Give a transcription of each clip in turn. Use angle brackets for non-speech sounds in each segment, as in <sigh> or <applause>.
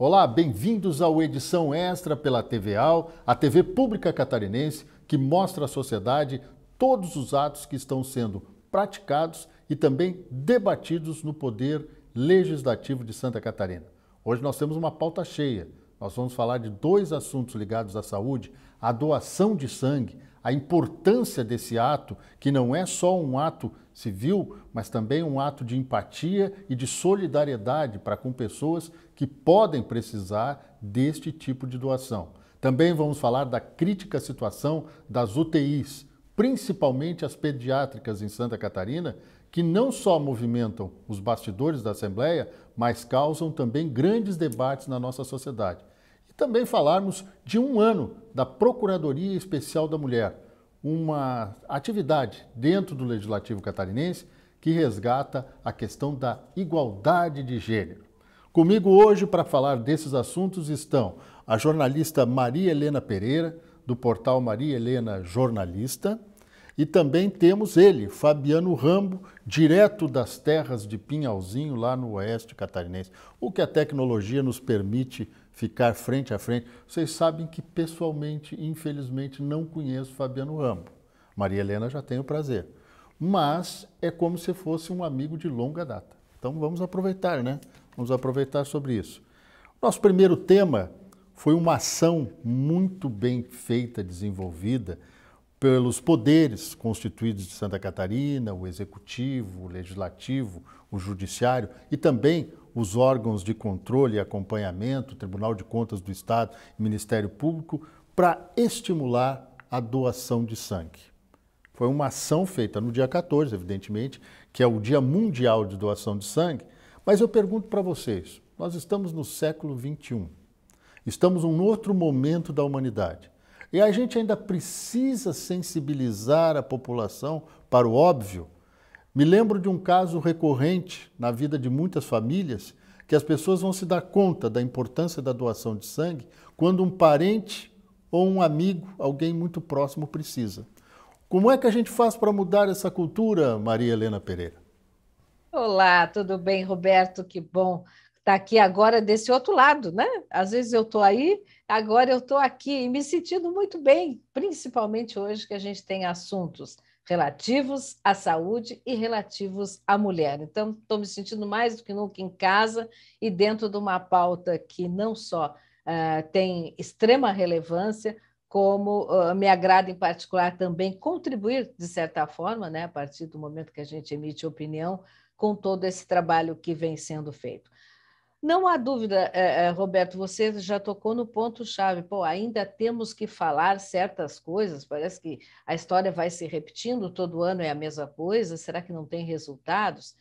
Olá, bem-vindos ao Edição Extra pela TVAL, a TV pública catarinense que mostra à sociedade todos os atos que estão sendo praticados e também debatidos no Poder Legislativo de Santa Catarina. Hoje nós temos uma pauta cheia. Nós vamos falar de dois assuntos ligados à saúde: a doação de sangue, a importância desse ato, que não é só um ato civil, mas também um ato de empatia e de solidariedade para com pessoas que podem precisar deste tipo de doação. Também vamos falar da crítica situação das UTIs, principalmente as pediátricas em Santa Catarina, que não só movimentam os bastidores da Assembleia, mas causam também grandes debates na nossa sociedade também falarmos de um ano da Procuradoria Especial da Mulher, uma atividade dentro do Legislativo Catarinense que resgata a questão da igualdade de gênero. Comigo hoje para falar desses assuntos estão a jornalista Maria Helena Pereira, do portal Maria Helena Jornalista, e também temos ele, Fabiano Rambo, direto das terras de Pinhalzinho, lá no oeste catarinense. O que a tecnologia nos permite ficar frente a frente. Vocês sabem que pessoalmente, infelizmente, não conheço Fabiano Rambo, Maria Helena já tem o prazer. Mas é como se fosse um amigo de longa data. Então vamos aproveitar, né? Vamos aproveitar sobre isso. Nosso primeiro tema foi uma ação muito bem feita, desenvolvida pelos poderes constituídos de Santa Catarina, o executivo, o legislativo, o judiciário e também os órgãos de controle e acompanhamento, Tribunal de Contas do Estado e Ministério Público, para estimular a doação de sangue. Foi uma ação feita no dia 14, evidentemente, que é o Dia Mundial de Doação de Sangue, mas eu pergunto para vocês: nós estamos no século XXI, estamos um outro momento da humanidade. E a gente ainda precisa sensibilizar a população para o óbvio, me lembro de um caso recorrente na vida de muitas famílias que as pessoas vão se dar conta da importância da doação de sangue quando um parente ou um amigo, alguém muito próximo, precisa. Como é que a gente faz para mudar essa cultura, Maria Helena Pereira? Olá, tudo bem, Roberto? Que bom estar aqui agora desse outro lado, né? Às vezes eu estou aí, agora eu estou aqui e me sentindo muito bem, principalmente hoje que a gente tem assuntos relativos à saúde e relativos à mulher. Então, estou me sentindo mais do que nunca em casa e dentro de uma pauta que não só uh, tem extrema relevância, como uh, me agrada em particular também contribuir, de certa forma, né, a partir do momento que a gente emite opinião, com todo esse trabalho que vem sendo feito. Não há dúvida, é, é, Roberto, você já tocou no ponto-chave. Pô, ainda temos que falar certas coisas, parece que a história vai se repetindo, todo ano é a mesma coisa, será que não tem resultados?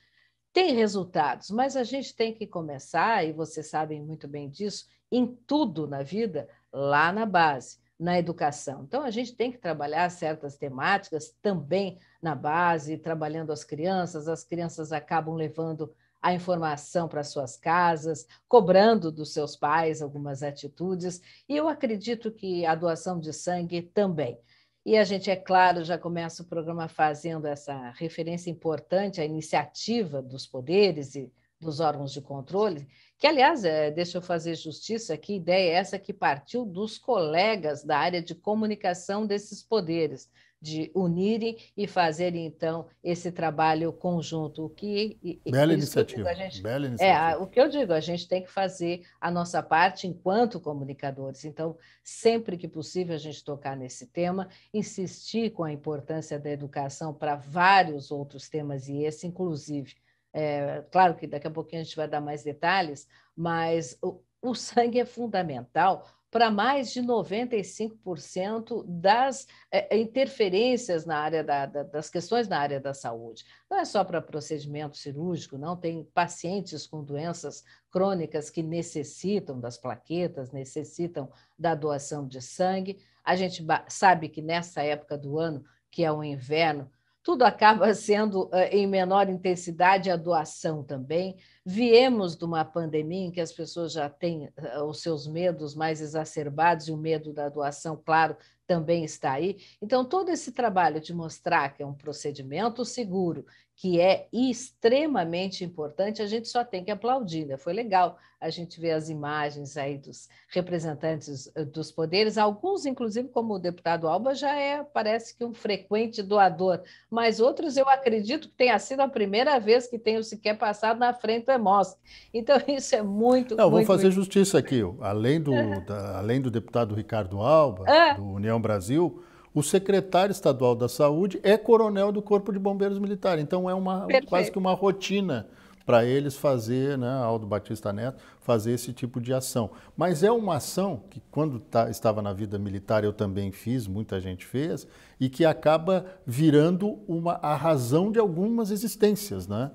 Tem resultados, mas a gente tem que começar, e vocês sabem muito bem disso, em tudo na vida, lá na base, na educação. Então, a gente tem que trabalhar certas temáticas também na base, trabalhando as crianças, as crianças acabam levando a informação para suas casas, cobrando dos seus pais algumas atitudes, e eu acredito que a doação de sangue também. E a gente, é claro, já começa o programa fazendo essa referência importante à iniciativa dos poderes e dos órgãos de controle, que, aliás, é, deixa eu fazer justiça aqui, ideia é essa que partiu dos colegas da área de comunicação desses poderes, de unirem e fazerem, então, esse trabalho conjunto. O que, Bela iniciativa. Que digo, gente, Bela é, iniciativa. É, o que eu digo, a gente tem que fazer a nossa parte enquanto comunicadores. Então, sempre que possível, a gente tocar nesse tema, insistir com a importância da educação para vários outros temas, e esse, inclusive. É, claro que daqui a pouquinho a gente vai dar mais detalhes, mas o, o sangue é fundamental para mais de 95% das é, interferências na área da, da, das questões na área da saúde. Não é só para procedimento cirúrgico, não tem pacientes com doenças crônicas que necessitam das plaquetas, necessitam da doação de sangue. A gente sabe que nessa época do ano, que é o inverno, tudo acaba <laughs> sendo eh, em menor intensidade a doação também. Viemos de uma pandemia em que as pessoas já têm eh, os seus medos mais exacerbados e o medo da doação, claro, também está aí. Então, todo esse trabalho de mostrar que é um procedimento seguro, que é extremamente importante, a gente só tem que aplaudir. Né? Foi legal a gente ver as imagens aí dos representantes eh, dos poderes, alguns, inclusive, como o deputado Alba, já é, parece que um frequente doador, mas outros eu acredito que tenha sido a primeira vez que tenham sequer passado na frente do EMOS. Então, <laughs> isso é muito. Não, muito, vou fazer muito... justiça aqui. Além do, da, além do deputado Ricardo Alba, ah. do União Brasil o secretário estadual da saúde é coronel do Corpo de Bombeiros Militar. Então é uma, Perfeito. quase que uma rotina para eles fazer, né, Aldo Batista Neto, fazer esse tipo de ação. Mas é uma ação que, quando tá, estava na vida militar, eu também fiz, muita gente fez, e que acaba virando uma, a razão de algumas existências. Né?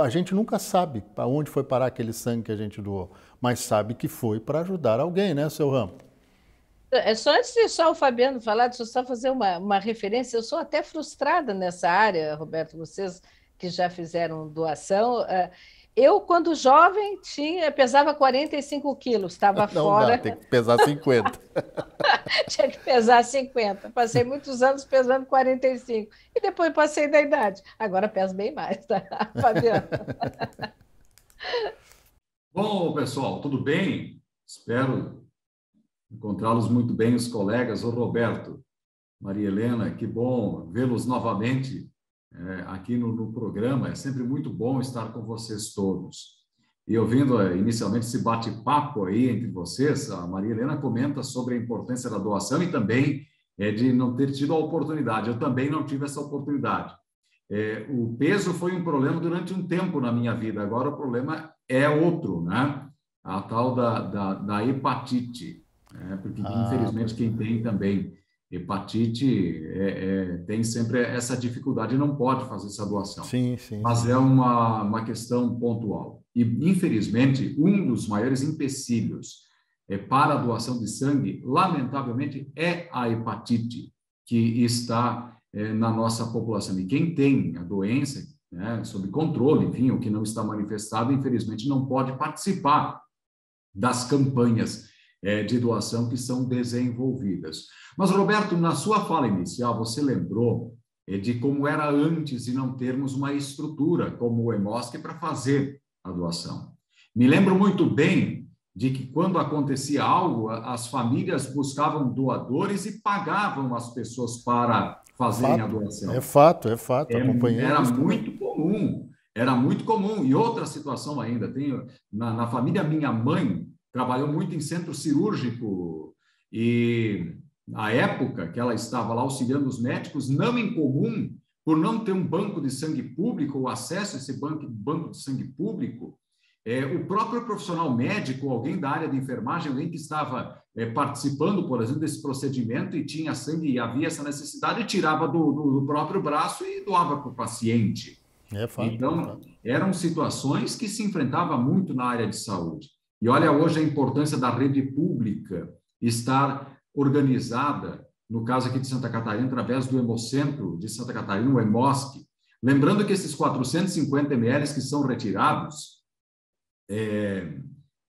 A gente nunca sabe para onde foi parar aquele sangue que a gente doou, mas sabe que foi para ajudar alguém, né, seu Ramo? é só antes de só o Fabiano falar, deixa eu só fazer uma, uma referência. Eu sou até frustrada nessa área, Roberto, vocês que já fizeram doação. É, eu, quando jovem, tinha, pesava 45 quilos, estava <laughs> fora. Dá, tem que pesar 50. <laughs> tinha que pesar 50. Passei muitos anos pesando 45. E depois passei da idade. Agora peso bem mais, tá, <laughs> Fabiano? Bom, pessoal, tudo bem? Espero encontrá-los muito bem, os colegas, o Roberto, Maria Helena, que bom vê-los novamente é, aqui no, no, programa. É sempre muito bom estar com vocês todos. E ouvindo eh, inicialmente esse bate-papo aí entre vocês, a Maria Helena comenta sobre a importância da doação e também é, de não ter tido a oportunidade. Eu também não tive essa oportunidade. É, o peso foi um problema durante um tempo na minha vida, agora o problema é outro, né? A tal da, da, da hepatite é porque ah, infelizmente quem é. tem também hepatite é, é, tem sempre essa dificuldade, não pode fazer essa doação. Sim, sim. Mas é uma, uma questão pontual. E, infelizmente, um dos maiores empecilhos é, para a doação de sangue, lamentavelmente, é a hepatite que está é, na nossa população. E quem tem a doença, né, sob controle, enfim, o que não está manifestado, infelizmente, não pode participar das campanhas é, de doação que são desenvolvidas. Mas, Roberto, na sua fala inicial, você lembrou é, de como era antes de não termos uma estrutura como o EMOSC para fazer a doação. Me lembro muito bem de que, quando acontecia algo, as famílias buscavam doadores e pagavam as pessoas para fazerem fato, a doação. É fato, é fato. É, era muito comum. Era muito comum. E outra situação ainda, tem na, na família minha mãe, trabalhou muito em centro cirúrgico e na época que ela estava lá auxiliando os médicos, não em comum por não ter um banco de sangue público ou acesso a esse banco, banco de sangue público, é, o próprio profissional médico, alguém da área de enfermagem, alguém que estava é, participando, por exemplo, desse procedimento e tinha sangue e havia essa necessidade, tirava do, do próprio braço e doava para o paciente. É fato, então, é eram situações que se enfrentava muito na área de saúde. E olha hoje a importância da rede pública estar organizada, no caso aqui de Santa Catarina, através do Hemocentro de Santa Catarina, o Hemosc. Lembrando que esses 450 ml que são retirados é,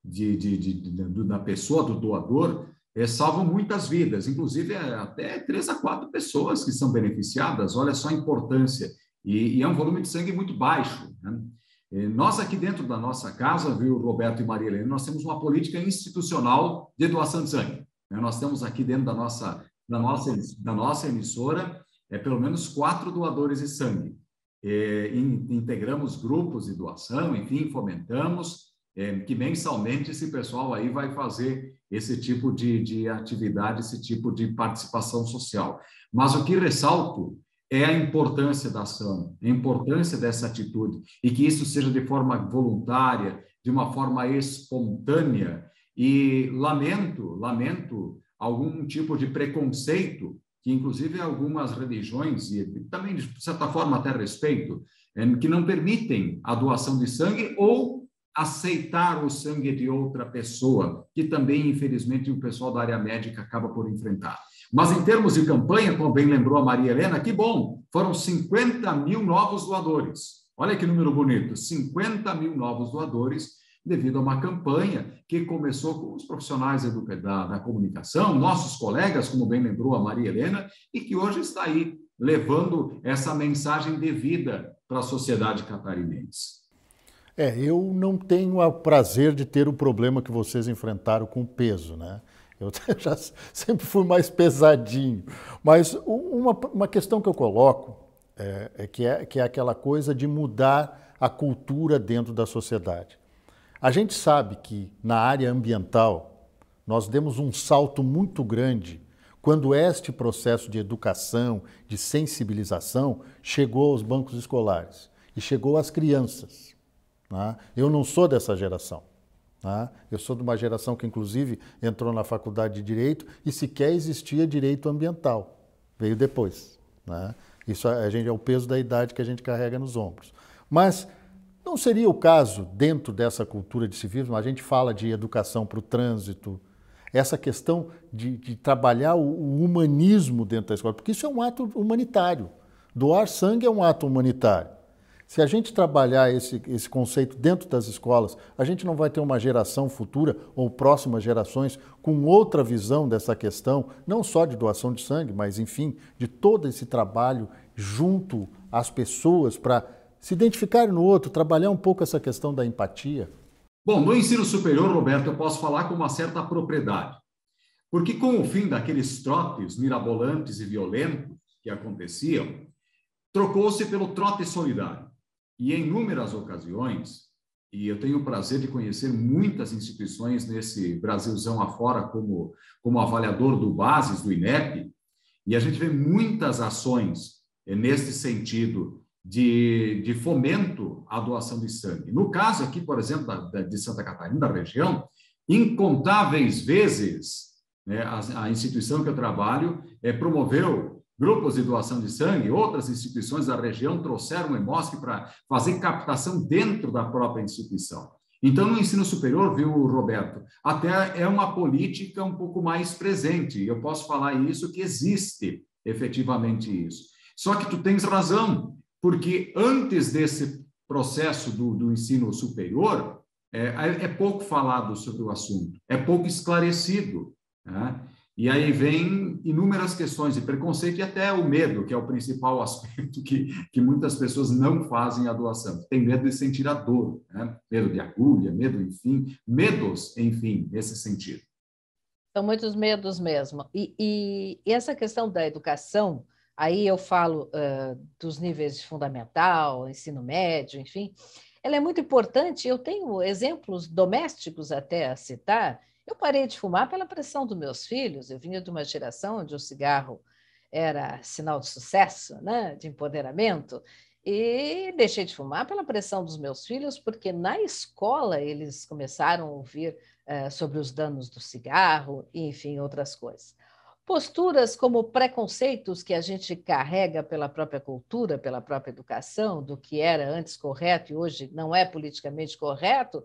de, de, de, da pessoa, do doador, é, salvam muitas vidas, inclusive é, até três a quatro pessoas que são beneficiadas. Olha só a importância. E, e é um volume de sangue muito baixo. Né? Eh, nós aqui dentro da nossa casa, viu, Roberto e Maria Helena, nós temos uma política institucional de doação de sangue. Né? Nós temos aqui dentro da nossa, da nossa, da nossa emissora é, pelo menos quatro doadores de sangue. É, integramos grupos de doação, enfim, fomentamos é, que mensalmente esse pessoal aí vai fazer esse tipo de, de atividade, esse tipo de participação social. Mas o que ressalto é a importância da ação, a importância dessa atitude, e que isso seja de forma voluntária, de uma forma espontânea. E lamento, lamento algum tipo de preconceito que inclusive algumas religiões e também de certa forma até respeito, eh, que não permitem a doação de sangue ou aceitar o sangue de outra pessoa, que também, infelizmente, o pessoal da área médica acaba por enfrentar. Mas em termos de campanha, como bem lembrou a Maria Helena, que bom, foram 50 mil novos doadores. Olha que número bonito, 50 mil novos doadores devido a uma campanha que começou com os profissionais da, da comunicação, nossos colegas, como bem lembrou a Maria Helena, e que hoje está aí levando essa mensagem devida para a sociedade catarinense. É, eu não tenho o prazer de ter o problema que vocês enfrentaram com o peso, né? Eu <laughs> já sempre fui mais pesadinho. Mas uma, uma questão que eu coloco é, é, que é que é aquela coisa de mudar a cultura dentro da sociedade. A gente sabe que na área ambiental nós demos um salto muito grande quando este processo de educação, de sensibilização, chegou aos bancos escolares e chegou às crianças. Né? Eu não sou dessa geração. Né? Eu sou de uma geração que, inclusive, entrou na faculdade de direito e sequer existia direito ambiental. Veio depois. Né? Isso a gente, é o peso da idade que a gente carrega nos ombros. Mas não seria o caso, dentro dessa cultura de civismo, a gente fala de educação para o trânsito, essa questão de, de trabalhar o, o, humanismo dentro da escola, porque isso é um ato humanitário. Doar sangue é um ato humanitário. Se a gente trabalhar esse, esse conceito dentro das escolas, a gente não vai ter uma geração futura ou próximas gerações com outra visão dessa questão, não só de doação de sangue, mas, enfim, de todo esse trabalho junto às pessoas para se identificarem no outro, trabalhar um pouco essa questão da empatia? Bom, no ensino superior, Roberto, eu posso falar com uma certa propriedade, porque com o fim daqueles trotes mirabolantes e violentos que aconteciam, trocou-se pelo trote solidário. E em inúmeras ocasiões, e eu tenho o prazer de conhecer muitas instituições nesse Brasilzão afora como, como avaliador do Bases, do INEP, e a gente vê muitas ações eh, nesse sentido de, de fomento à doação de sangue. No caso aqui, por exemplo, da, da, de Santa Catarina, da região, incontáveis vezes né, a, a, instituição que eu trabalho é, promoveu grupos de doação de sangue, outras instituições da região trouxeram o EMOSC para fazer captação dentro da própria instituição. Então, no ensino superior, viu, Roberto, até é uma política um pouco mais presente. Eu posso falar isso que existe efetivamente isso. Só que tu tens razão, porque antes desse processo do, do ensino superior, é, é, é pouco falado sobre o assunto, é pouco esclarecido. Né? E aí vem inúmeras questões de preconceito e até o medo, que é o principal <laughs> aspecto que, que muitas pessoas não fazem a doação. Tem medo de sentir a dor, né? medo de agulha, medo, enfim, medos, enfim, nesse sentido. São muitos medos mesmo. E, e, e essa questão da educação, aí eu falo uh, dos níveis de fundamental, ensino médio, enfim, ela é muito importante. Eu tenho exemplos domésticos até a citar eu parei de fumar pela pressão dos meus filhos. Eu vinha de uma geração onde o cigarro era sinal de sucesso, né? de empoderamento. E deixei de fumar pela pressão dos meus filhos, porque na escola eles começaram a ouvir eh, sobre os danos do cigarro, e, enfim, outras coisas. Posturas como preconceitos que a gente carrega pela própria cultura, pela própria educação, do que era antes correto e hoje não é politicamente correto,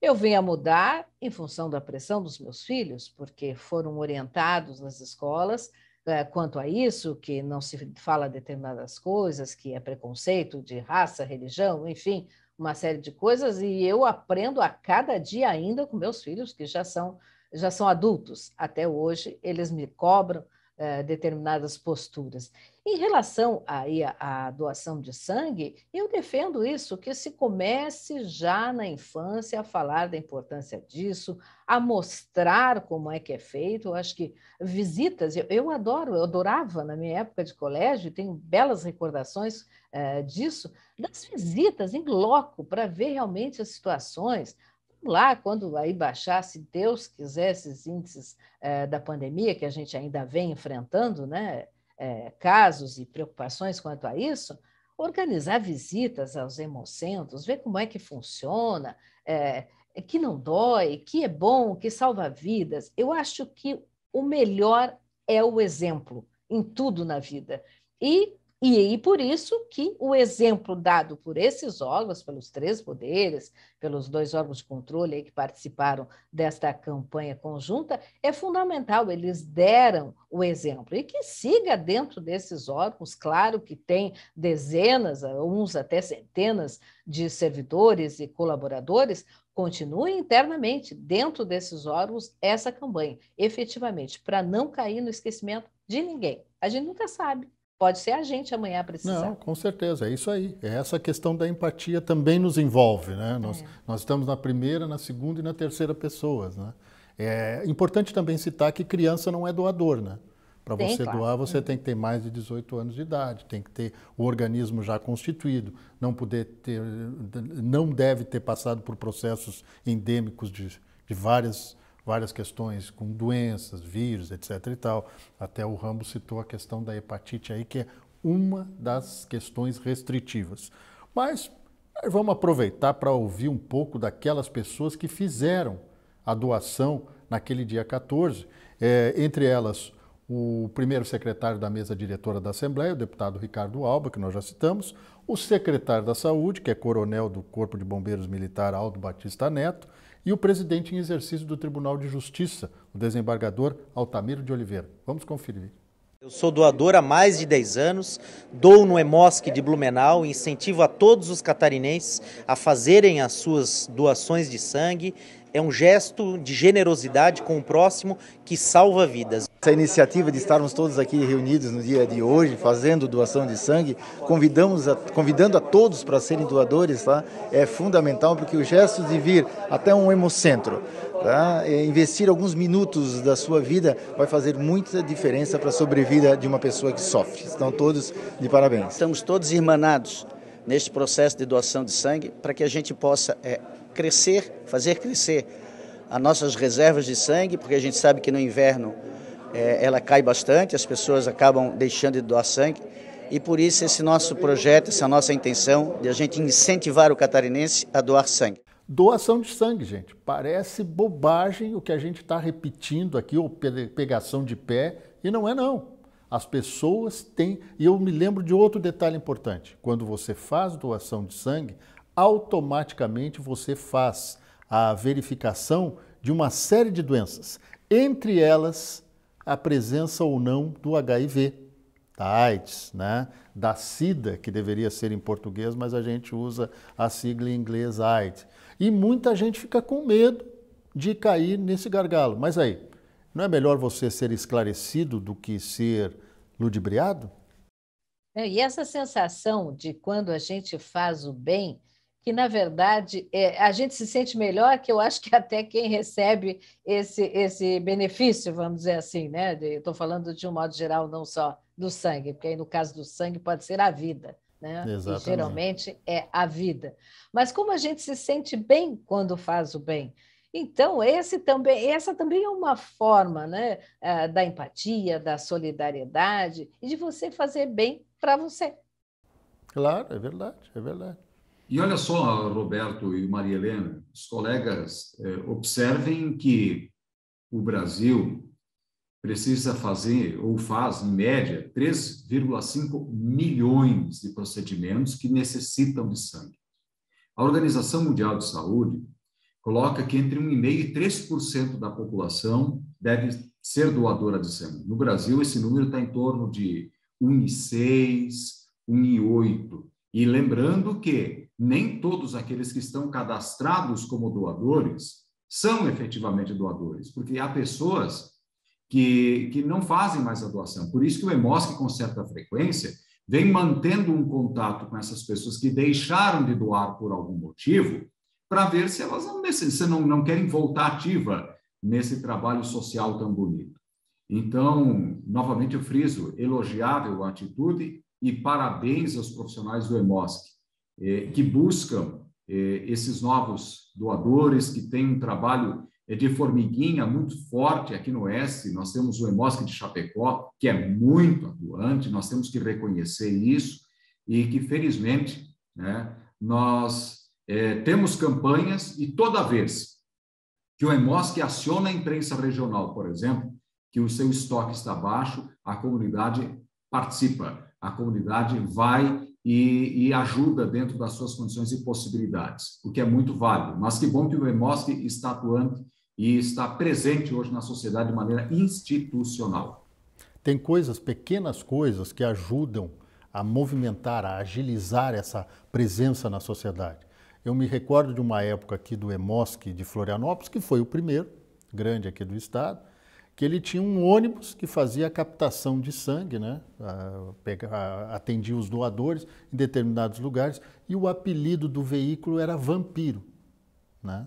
eu venho a mudar em função da pressão dos meus filhos, porque foram orientados nas escolas é, quanto a isso, que não se fala determinadas coisas, que é preconceito de raça, religião, enfim, uma série de coisas, e eu aprendo a cada dia ainda com meus filhos, que já são, já são adultos. Até hoje, eles me cobram eh, determinadas posturas. Em relação aí à doação de sangue, eu defendo isso, que se comece já na infância a falar da importância disso, a mostrar como é que é feito. Eu acho que visitas, eu, eu adoro, eu adorava na minha época de colégio, tenho belas recordações eh, disso, das visitas em loco, para ver realmente as situações, lá, quando aí baixar, se Deus quiser, esses índices eh, da pandemia que a gente ainda vem enfrentando, né, eh, casos e preocupações quanto a isso, organizar visitas aos hemocentros, ver como é que funciona, é que não dói, que é bom, que salva vidas. Eu acho que o melhor é o exemplo em tudo na vida. E e por isso que o exemplo dado por esses órgãos, pelos três poderes, pelos dois órgãos de controle que participaram desta campanha conjunta, é fundamental. Eles deram o exemplo. E que siga dentro desses órgãos, claro que tem dezenas, uns até centenas de servidores e colaboradores, continue internamente, dentro desses órgãos, essa campanha, efetivamente, para não cair no esquecimento de ninguém. A gente nunca sabe Pode ser a gente amanhã precisar. Não, com certeza, é isso aí. É essa questão da empatia também nos envolve, né? Nós, é. nós estamos na primeira, na segunda e na terceira pessoas, né? É importante também citar que criança não é doador, né? Para você claro. doar, você hum. tem que ter mais de 18 anos de idade, tem que ter o organismo já constituído, não poder ter, não deve ter passado por processos endêmicos de, de várias várias questões com doenças, vírus, etc. e tal. Até o Rambo citou a questão da hepatite aí, que é uma das questões restritivas. Mas vamos aproveitar para ouvir um pouco daquelas pessoas que fizeram a doação naquele dia 14, é, entre elas o primeiro secretário da mesa diretora da Assembleia, o deputado Ricardo Alba, que nós já citamos, o secretário da Saúde, que é coronel do Corpo de Bombeiros Militar Aldo Batista Neto, e o presidente em exercício do Tribunal de Justiça, o desembargador Altamiro de Oliveira. Vamos conferir. Eu sou doador há mais de 10 anos, dou no EMOSC de Blumenau, incentivo a todos os catarinenses a fazerem as suas doações de sangue, é um gesto de generosidade com o próximo que salva vidas. Essa iniciativa de estarmos todos aqui reunidos no dia de hoje, fazendo doação de sangue, convidamos a, convidando a todos para serem doadores, tá? é fundamental porque o gesto de vir até um hemocentro, tá? É, investir alguns minutos da sua vida, vai fazer muita diferença para a sobrevida de uma pessoa que sofre. Estão todos de parabéns. Estamos todos irmanados neste processo de doação de sangue para que a gente possa é, crescer, fazer crescer as nossas reservas de sangue, porque a gente sabe que no inverno é, ela cai bastante, as pessoas acabam deixando de doar sangue. E por isso esse nosso projeto, essa nossa intenção de a gente incentivar o catarinense a doar sangue. Doação de sangue, gente. Parece bobagem o que a gente está repetindo aqui, ou pegação de pé, e não é não. As pessoas têm. E eu me lembro de outro detalhe importante. Quando você faz doação de sangue, automaticamente você faz a verificação de uma série de doenças, entre elas a presença ou não do HIV, da AIDS, né? da SIDA, que deveria ser em português, mas a gente usa a sigla em inglês AIDS. E muita gente fica com medo de cair nesse gargalo. Mas aí, não é melhor você ser esclarecido do que ser ludibriado? É, e essa sensação de quando a gente faz o bem, que na verdade é, a gente se sente melhor que eu acho que até quem recebe esse, esse benefício, vamos dizer assim, né? Estou falando de um modo geral, não só do sangue, porque aí no caso do sangue pode ser a vida. Né? Exatamente. E geralmente é a vida. Mas como a gente se sente bem quando faz o bem? Então, esse também, essa também é uma forma né, eh, da empatia, da solidariedade e de você fazer bem para você. Claro, é verdade, é verdade. E olha só, Roberto e Maria Helena, os colegas, é, observem que o Brasil precisa fazer, ou faz, em média, 3,5 milhões de procedimentos que necessitam de sangue. A Organização Mundial de Saúde coloca que entre 1,5% e 3% da população deve ser doadora de sangue. No Brasil, esse número está em torno de 1,6, 1,8. E lembrando que nem todos aqueles que estão cadastrados como doadores são efetivamente doadores, porque há pessoas que, que não fazem mais a doação. Por isso que o EMOSC, com certa frequência, vem mantendo um contato com essas pessoas que deixaram de doar por algum motivo, para ver se elas não, se não, não querem voltar ativa nesse trabalho social tão bonito. Então, novamente eu friso, elogiável a atitude e parabéns aos profissionais do EMOSC eh, que buscam eh, esses novos doadores, que têm um trabalho eh, de formiguinha muito forte aqui no Oeste. Nós temos o Emosc de Chapecó, que é muito atuante, nós temos que reconhecer isso e que, felizmente, né, nós temos campanhas e toda vez que o Emosc aciona a imprensa regional, por exemplo, que o seu estoque está baixo, a comunidade participa, a comunidade vai e, e, ajuda dentro das suas condições e possibilidades, o que é muito válido. Mas que bom que o EMOSC está atuando e está presente hoje na sociedade de maneira institucional. Tem coisas, pequenas coisas, que ajudam a movimentar, a agilizar essa presença na sociedade. Eu me recordo de uma época aqui do EMOSC de Florianópolis, que foi o primeiro grande aqui do estado, que ele tinha um ônibus que fazia a captação de sangue, né? atendia os doadores em determinados lugares, e o apelido do veículo era Vampiro. Né?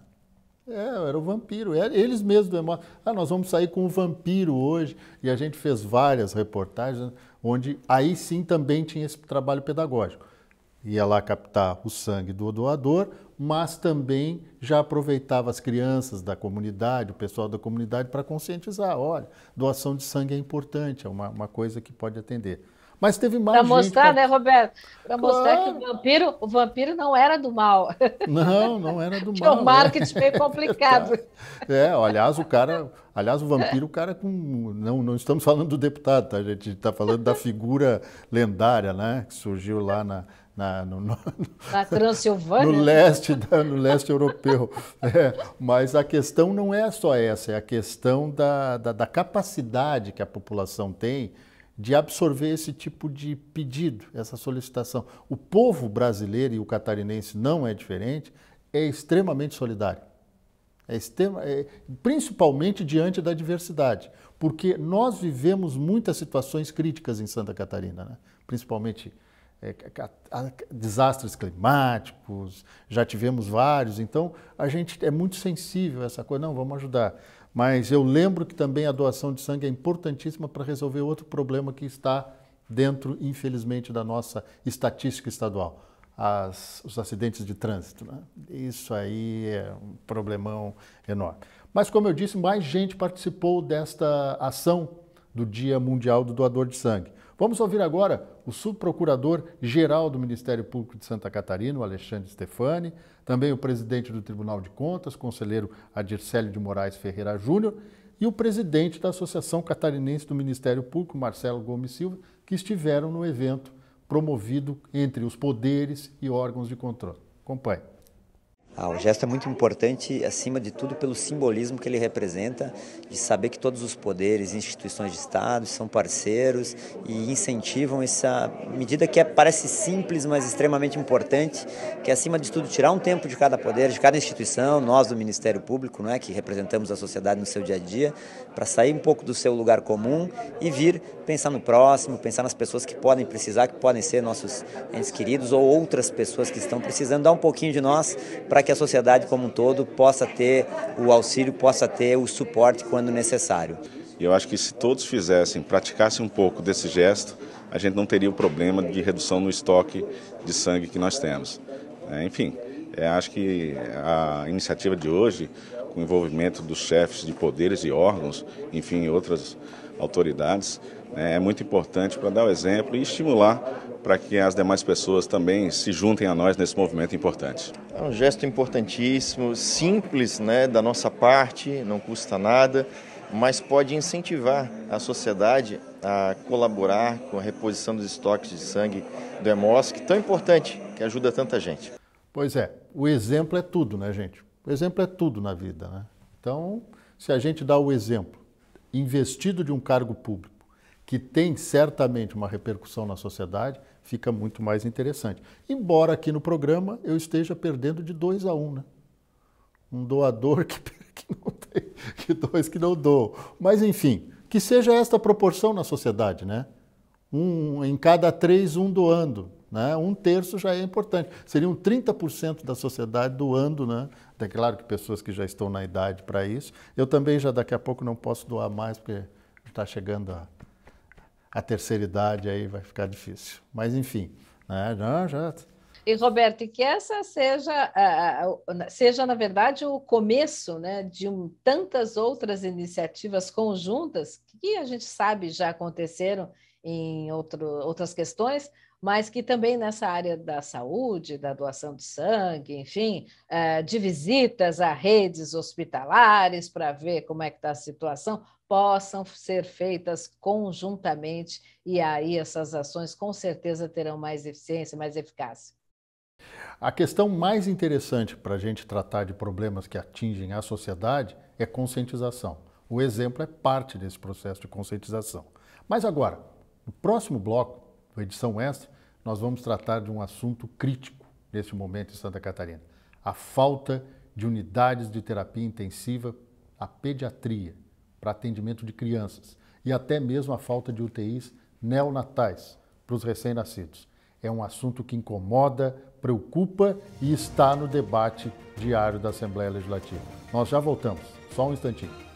É, era o Vampiro, é, eles mesmos demoram. Ah, nós vamos sair com o Vampiro hoje, e a gente fez várias reportagens, né? onde aí sim também tinha esse trabalho pedagógico. Ia lá captar o sangue do doador, mas também já aproveitava as crianças da comunidade, o pessoal da comunidade, para conscientizar: olha, doação de sangue é importante, é uma, uma coisa que pode atender. Mas teve mais. Para mostrar, pra... né, Roberto? Para claro. mostrar que o vampiro, o vampiro não era do mal. <laughs> Não, não era do mal. <laughs> Tinha um né? marketing é. meio complicado. <laughs> Tá. É, aliás, o cara. Aliás, o vampiro, o cara com. Não, não estamos falando do deputado, tá? A gente está falando da figura lendária, né? Que surgiu lá na, na, no, no, na Transilvânia? No né? leste, da, no leste europeu. <laughs> É, mas a questão não é só essa, é a questão da, da, da capacidade que a população tem de absorver esse tipo de pedido, essa solicitação. O povo brasileiro e o catarinense não é diferente, é extremamente solidário. É extrema, é, principalmente diante da diversidade, porque nós vivemos muitas situações críticas em Santa Catarina, né? principalmente é, a, a, desastres climáticos, já tivemos vários, então a gente é muito sensível a essa coisa, não, vamos ajudar. Mas eu lembro que também a doação de sangue é importantíssima para resolver outro problema que está dentro, infelizmente, da nossa estatística estadual. As, os acidentes de trânsito. Né? Isso aí é um problemão enorme. Mas, como eu disse, mais gente participou desta ação do Dia Mundial do Doador de Sangue. Vamos ouvir agora o subprocurador-geral do Ministério Público de Santa Catarina, o Alexandre Stefani, também o presidente do Tribunal de Contas, conselheiro Adircélio de Moraes Ferreira Júnior, e o presidente da Associação Catarinense do Ministério Público, Marcelo Gomes Silva, que estiveram no evento promovido entre os poderes e órgãos de controle. Acompanhe. Ah, o gesto é muito importante, acima de tudo, pelo simbolismo que ele representa, de saber que todos os poderes, instituições de Estado são parceiros e incentivam essa medida que é, parece simples, mas extremamente importante, que é, acima de tudo, tirar um tempo de cada poder, de cada instituição, nós do Ministério Público, não é, que representamos a sociedade no seu dia a dia, para sair um pouco do seu lugar comum e vir pensar no próximo, pensar nas pessoas que podem precisar, que podem ser nossos entes queridos ou outras pessoas que estão precisando, dar um pouquinho de nós para que que a sociedade como um todo possa ter o auxílio, possa ter o suporte quando necessário. E eu acho que se todos fizessem, praticassem um pouco desse gesto, a gente não teria o problema de redução no estoque de sangue que nós temos. É, enfim, é, acho que a iniciativa de hoje, com o envolvimento dos chefes de poderes e órgãos, enfim, outras autoridades, né, é muito importante para dar o exemplo e estimular para que as demais pessoas também se juntem a nós nesse movimento importante. É um gesto importantíssimo, simples né, da nossa parte, não custa nada, mas pode incentivar a sociedade a colaborar com a reposição dos estoques de sangue do é tão importante, que ajuda tanta gente. Pois é, o exemplo é tudo, né, gente? O exemplo é tudo na vida, né? Então, se a gente dá o exemplo, investido de um cargo público, que tem certamente uma repercussão na sociedade, fica muito mais interessante. Embora aqui no programa eu esteja perdendo de 2 a 1, um, né? Um doador <laughs> que, que não tem, que dois que não doam. Mas enfim, que seja esta proporção na sociedade, né? Um em cada três, um doando. Né? Um terço já é importante. Seriam 30% da sociedade doando, né? É claro que pessoas que já estão na idade para isso. Eu também já daqui a pouco não posso doar mais, porque está chegando a, a terceira idade aí vai ficar difícil. Mas enfim, né? já, já. E Roberto, que essa seja, seja na verdade o começo, né, de um, tantas outras iniciativas conjuntas que a gente sabe já aconteceram em outro, outras questões, mas que também nessa área da saúde, da doação de sangue, enfim, eh, de visitas a redes hospitalares para ver como é que está a situação, possam ser feitas conjuntamente e aí essas ações com certeza terão mais eficiência, mais eficácia. A questão mais interessante para a gente tratar de problemas que atingem a sociedade é conscientização. O exemplo é parte desse processo de conscientização. Mas agora, no próximo bloco, no Edição Extra, nós vamos tratar de um assunto crítico neste momento em Santa Catarina: a falta de unidades de terapia intensiva a pediatria, para atendimento de crianças, e até mesmo a falta de UTIs neonatais para os recém-nascidos. É um assunto que incomoda, preocupa e está no debate diário da Assembleia Legislativa. Nós já voltamos, só um instantinho.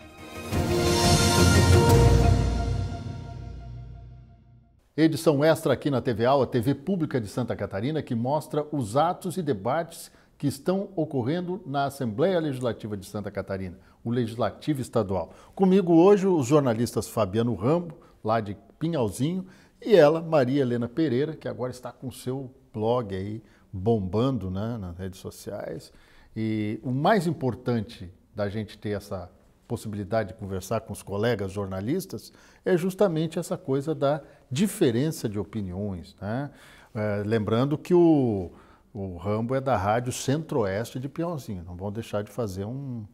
Edição extra aqui na TV Al, a TV pública de Santa Catarina, que mostra os atos e debates que estão ocorrendo na Assembleia Legislativa de Santa Catarina, o Legislativo Estadual. Comigo hoje os jornalistas Fabiano Rambo, lá de Pinhalzinho, e ela, Maria Helena Pereira, que agora está com seu blog aí bombando né, nas redes sociais. E o mais importante da gente ter essa possibilidade de conversar com os colegas jornalistas, é justamente essa coisa da diferença de opiniões. Né? É, lembrando que o, o Rambo é da Rádio Centro-Oeste de Piauzinho, não vão deixar de fazer um,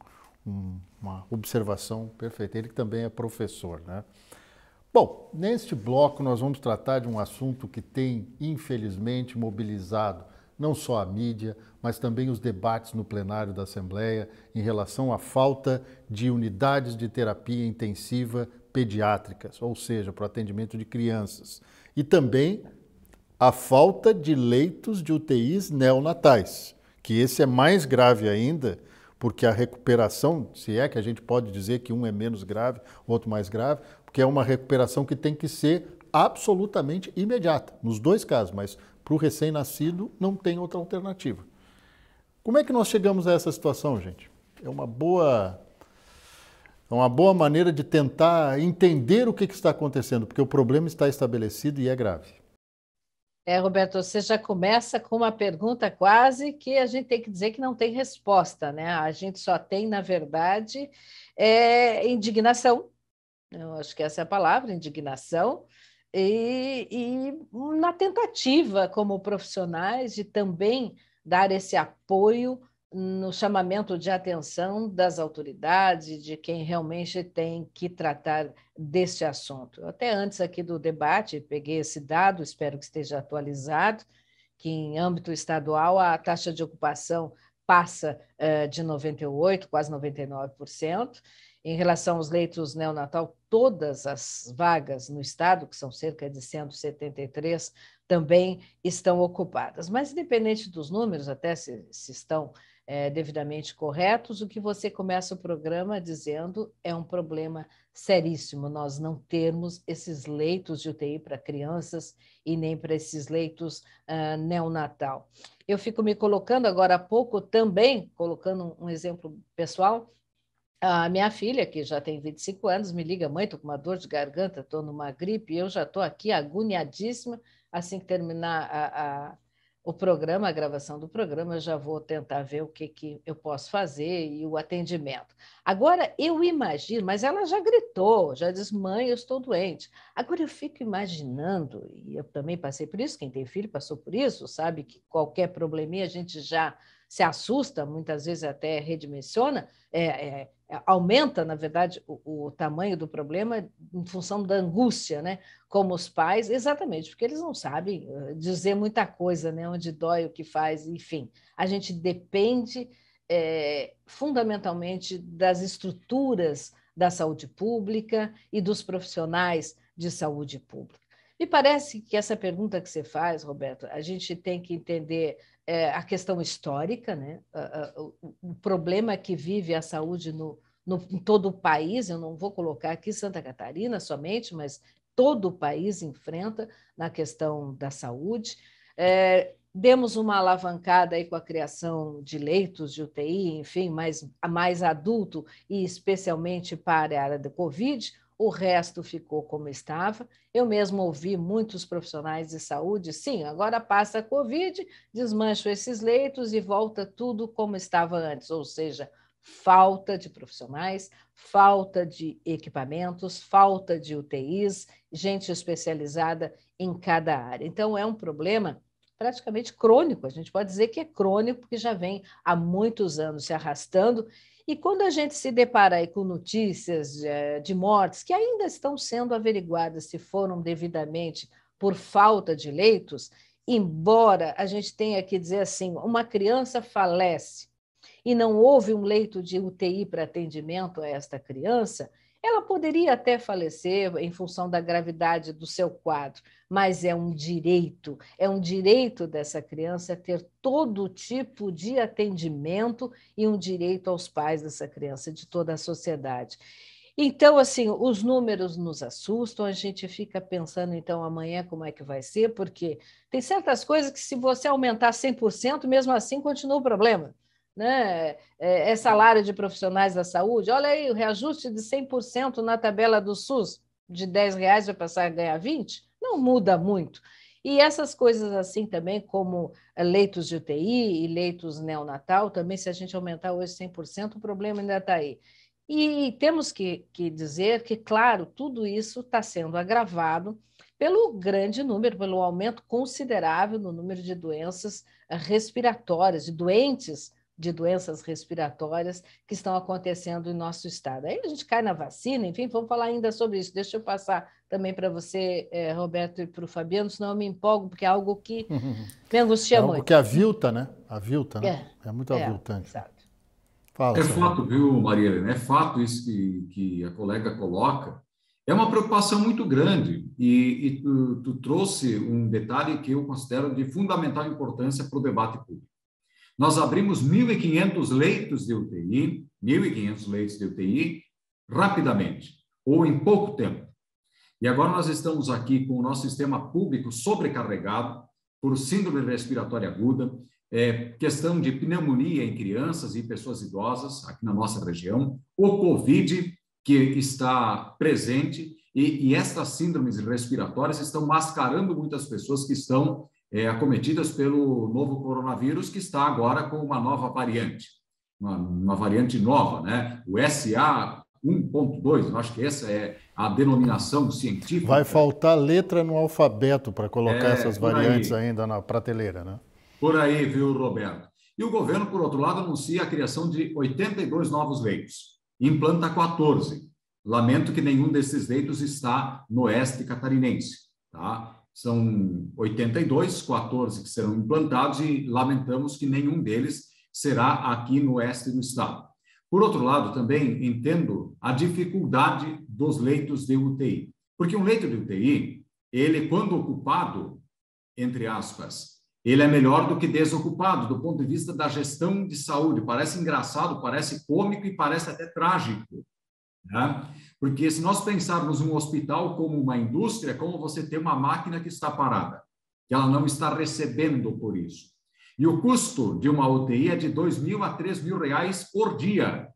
um, uma observação perfeita. Ele também é professor. Né? Bom, neste bloco nós vamos tratar de um assunto que tem, infelizmente, mobilizado não só a mídia, mas também os debates no plenário da Assembleia em relação à falta de unidades de terapia intensiva pediátricas, ou seja, para o atendimento de crianças, e também a falta de leitos de UTIs neonatais, que esse é mais grave ainda, porque a recuperação, se é que a gente pode dizer que um é menos grave, o outro mais grave, porque é uma recuperação que tem que ser absolutamente imediata, nos dois casos, mas para o recém-nascido não tem outra alternativa. Como é que nós chegamos a essa situação, gente? É uma boa é uma boa maneira de tentar entender o que, que, está acontecendo, porque o problema está estabelecido e é grave. É, Roberto, você já começa com uma pergunta quase que a gente tem que dizer que não tem resposta, né? A gente só tem, na verdade, é, indignação. Eu acho que essa é a palavra, indignação. E, e na tentativa, como profissionais, de também dar esse apoio no chamamento de atenção das autoridades, de quem realmente tem que tratar deste assunto. Até antes aqui do debate, peguei esse dado, espero que esteja atualizado, que em âmbito estadual a taxa de ocupação passa eh, de 98, quase 99%, em relação aos leitos neonatal, todas as vagas no estado, que são cerca de 173, também estão ocupadas. Mas, independente dos números, até se, se estão é, devidamente corretos, o que você começa o programa dizendo é um problema seríssimo nós não termos esses leitos de UTI para crianças e nem para esses leitos uh, neonatal. Eu fico me colocando agora há pouco também, colocando um exemplo pessoal, a minha filha, que já tem 25 anos, me liga, mãe, estou com uma dor de garganta, estou numa gripe, e eu já estou aqui agoniadíssima. Assim que terminar a, a, o programa, a gravação do programa, eu já vou tentar ver o que, que eu posso fazer e o atendimento. Agora, eu imagino, mas ela já gritou, já diz, mãe, eu estou doente. Agora, eu fico imaginando, e eu também passei por isso, quem tem filho passou por isso, sabe que qualquer probleminha a gente já se assusta, muitas vezes até redimensiona, é, é, é, aumenta, na verdade, o, o, tamanho do problema em função da angústia, né? Como os pais, exatamente, porque eles não sabem eh, dizer muita coisa, né? Onde dói, o que faz, enfim. A gente depende é, fundamentalmente das estruturas da saúde pública e dos profissionais de saúde pública. Me parece que essa pergunta que você faz, Roberto, a gente tem que entender é, a questão histórica, né? o, problema que vive a saúde no, no, em todo o país, eu não vou colocar aqui Santa Catarina somente, mas todo o país enfrenta na questão da saúde. É, demos uma alavancada aí com a criação de leitos de UTI, enfim, mais, mais adulto e especialmente para a área da Covid, o resto ficou como estava. Eu mesmo ouvi muitos profissionais de saúde, sim, agora passa a Covid, desmancho esses leitos e volta tudo como estava antes, ou seja, falta de profissionais, falta de equipamentos, falta de UTIs, gente especializada em cada área. Então, é um problema praticamente crônico, a gente pode dizer que é crônico, porque já vem há muitos anos se arrastando e quando a gente se depara aí com notícias eh, de mortes que ainda estão sendo averiguadas se foram devidamente por falta de leitos, embora a gente tenha que dizer assim, uma criança falece e não houve um leito de UTI para atendimento a esta criança, ela poderia até falecer em função da gravidade do seu quadro, mas é um direito, é um direito dessa criança ter todo tipo de atendimento e um direito aos pais dessa criança, de toda a sociedade. Então, assim, os números nos assustam, a gente fica pensando, então, amanhã como é que vai ser, porque tem certas coisas que, se você aumentar 100%, mesmo assim continua o problema né? É, é, salário de profissionais da saúde. Olha aí, o reajuste de 100% na tabela do SUS, de 10 reais vai passar a ganhar 20, não muda muito. E essas coisas assim também, como eh, leitos de UTI e leitos neonatal, também se a gente aumentar hoje 100%, o problema ainda está aí. E temos que, que dizer que, claro, tudo isso está sendo agravado pelo grande número, pelo aumento considerável no número de doenças respiratórias, de doentes de doenças respiratórias que estão acontecendo em nosso estado. Aí a gente cai na vacina, enfim, vamos falar ainda sobre isso. Deixa eu passar também para você, eh, Roberto, e para o Fabiano, senão eu me empolgo, porque é algo que <laughs> me angustia é muito. Porque avilta, né? Avilta, né? É, é muito é, aviltante. É, exato. Fala, é fato, viu, Maria Helena? É fato isso que, que a colega coloca. É uma preocupação muito grande e, e tu, tu trouxe um detalhe que eu considero de fundamental importância para o debate público. Nós abrimos 1.500 leitos de UTI, 1.500 leitos de UTI, rapidamente, ou em pouco tempo. E agora nós estamos aqui com o nosso sistema público sobrecarregado por síndrome respiratória aguda, é, questão de pneumonia em crianças e pessoas idosas aqui na nossa região, o COVID que está presente e, e estas síndromes respiratórias estão mascarando muitas pessoas que estão é, acometidas pelo novo coronavírus, que está agora com uma nova variante, uma, uma variante nova, né? O SA 1.2, eu acho que essa é a denominação científica. Vai faltar letra no alfabeto para colocar é, essas variantes aí. ainda na prateleira, né? Por aí, viu, Roberto? E o governo, por outro lado, anuncia a criação de 82 novos leitos, implanta 14. Lamento que nenhum desses leitos está no oeste catarinense. Tá? São 82, 14 que serão implantados e lamentamos que nenhum deles será aqui no oeste do estado. Por outro lado, também entendo a dificuldade dos leitos de UTI, porque um leito de UTI, ele quando ocupado, entre aspas, ele é melhor do que desocupado do ponto de vista da gestão de saúde. Parece engraçado, parece cômico e parece até trágico. Né? Porque se nós pensarmos um hospital como uma indústria, é como você tem uma máquina que está parada, que ela não está recebendo por isso. E o custo de uma UTI é de dois mil a três mil reais por dia.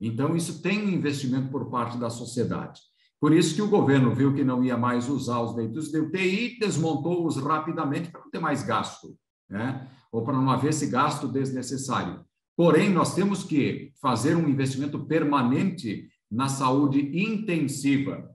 Então, isso tem um investimento por parte da sociedade. Por isso que o governo viu que não ia mais usar os leitos de UTI, desmontou-os rapidamente para não ter mais gasto, né? ou para não haver esse gasto desnecessário. Porém, nós temos que fazer um investimento permanente na saúde intensiva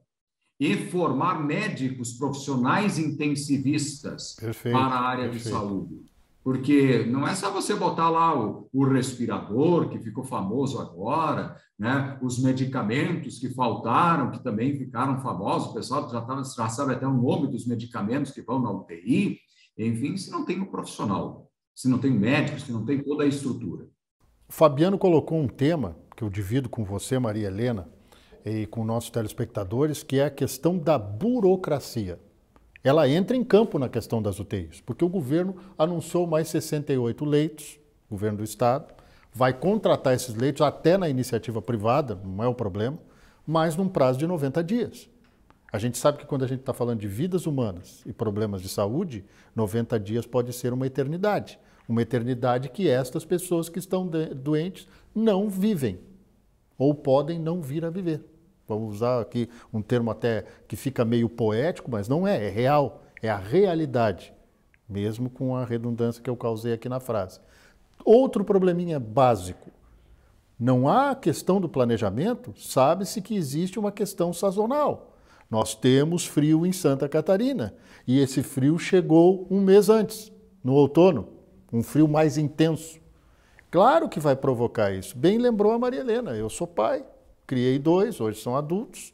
e formar médicos profissionais intensivistas perfeito, para a área perfeito. de saúde. Porque não é só você botar lá o, o, respirador, que ficou famoso agora, né? os medicamentos que faltaram, que também ficaram famosos, o pessoal já, tava, tá, já sabe até o nome dos medicamentos que vão na UTI. Enfim, se não tem um profissional, se não tem médicos, se não tem toda a estrutura. Fabiano colocou um tema que eu divido com você, Maria Helena, e com nossos telespectadores, que é a questão da burocracia. Ela entra em campo na questão das UTIs, porque o governo anunciou mais 68 leitos, governo do estado, vai contratar esses leitos até na iniciativa privada, não é o problema, mas num prazo de 90 dias. A gente sabe que quando a gente está falando de vidas humanas e problemas de saúde, 90 dias pode ser uma eternidade. Uma eternidade que estas pessoas que estão doentes não vivem ou podem não vir a viver. Vamos usar aqui um termo até que fica meio poético, mas não é, é real, é a realidade, mesmo com a redundância que eu causei aqui na frase. Outro probleminha básico. Não há questão do planejamento, sabe-se que existe uma questão sazonal. Nós temos frio em Santa Catarina e esse frio chegou um mês antes, no outono um frio mais intenso. Claro que vai provocar isso. Bem lembrou a Maria Helena, eu sou pai, criei dois, hoje são adultos.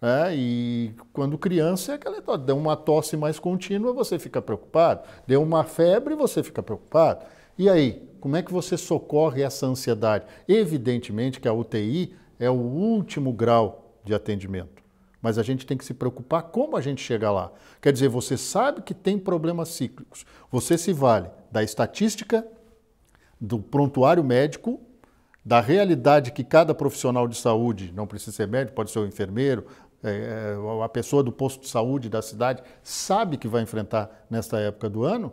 Né? E quando criança é aquela tosse, deu uma tosse mais contínua, você fica preocupado, deu uma febre, você fica preocupado. E aí, como é que você socorre essa ansiedade? Evidentemente que a UTI é o último grau de atendimento. Mas a gente tem que se preocupar como a gente chega lá. Quer dizer, você sabe que tem problemas cíclicos. Você se vale da estatística, do prontuário médico, da realidade que cada profissional de saúde, não precisa ser médico, pode ser o enfermeiro, é, é, a pessoa do posto de saúde da cidade, sabe que vai enfrentar nesta época do ano,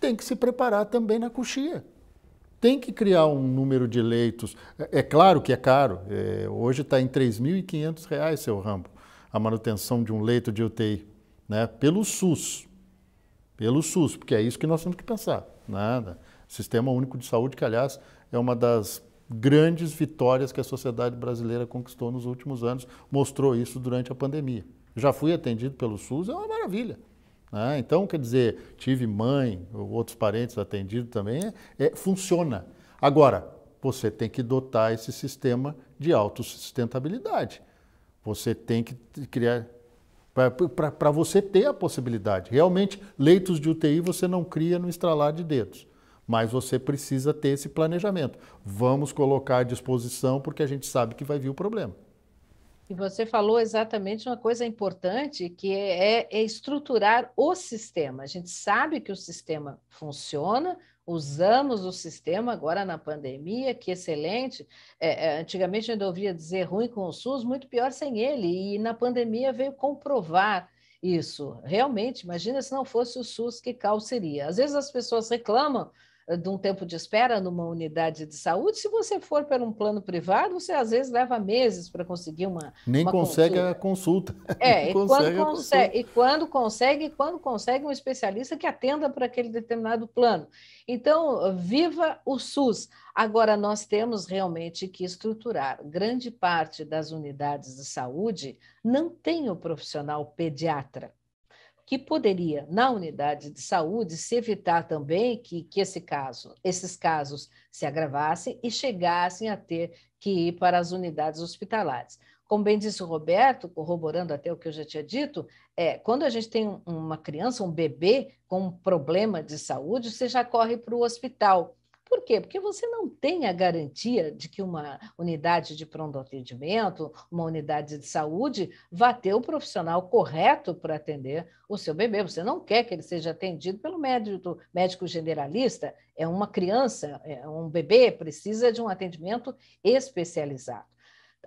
tem que se preparar também na coxia tem que criar um número de leitos. É, é claro que é caro, é, hoje está em R$ 3.500, seu Rambo a manutenção de um leito de UTI, né? Pelo SUS, pelo SUS, porque é isso que nós temos que pensar, nada. Sistema Único de Saúde, que aliás é uma das grandes vitórias que a sociedade brasileira conquistou nos últimos anos, mostrou isso durante a pandemia. Já fui atendido pelo SUS, é uma maravilha. Né? Então, quer dizer, tive mãe, outros parentes atendidos também, é, é, funciona. Agora, você tem que dotar esse sistema de autossustentabilidade. Você tem que criar. Para você ter a possibilidade. Realmente, leitos de UTI você não cria no estralar de dedos. Mas você precisa ter esse planejamento. Vamos colocar à disposição, porque a gente sabe que vai vir o problema. E você falou exatamente uma coisa importante, que é, é, estruturar o sistema. A gente sabe que o sistema funciona, usamos o sistema agora na pandemia, que excelente. É, é antigamente gente ouvia dizer ruim com o SUS, muito pior sem ele, e na pandemia veio comprovar isso. Realmente, imagina se não fosse o SUS, que caos seria. Às vezes as pessoas reclamam de um tempo de espera numa unidade de saúde. Se você for para um plano privado, você às vezes leva meses para conseguir uma. Nem uma consegue consulta. a consulta. <laughs> É, e, consegue quando consegue, e quando consegue, quando consegue um especialista que atenda para aquele determinado plano. Então, viva o SUS! Agora, nós temos realmente que estruturar. Grande parte das unidades de saúde não tem o profissional pediatra que poderia, na unidade de saúde, se evitar também que, que esse caso, esses casos se agravassem e chegassem a ter que ir para as unidades hospitalares. Como bem disse o Roberto, corroborando até o que eu já tinha dito, é, quando a gente tem uma criança, um bebê com um problema de saúde, você já corre para o hospital. Por quê? Porque você não tem a garantia de que uma unidade de pronto atendimento, uma unidade de saúde, vá ter o profissional correto para atender o seu bebê. Você não quer que ele seja atendido pelo médico, médico generalista. É uma criança, é um bebê, precisa de um atendimento especializado.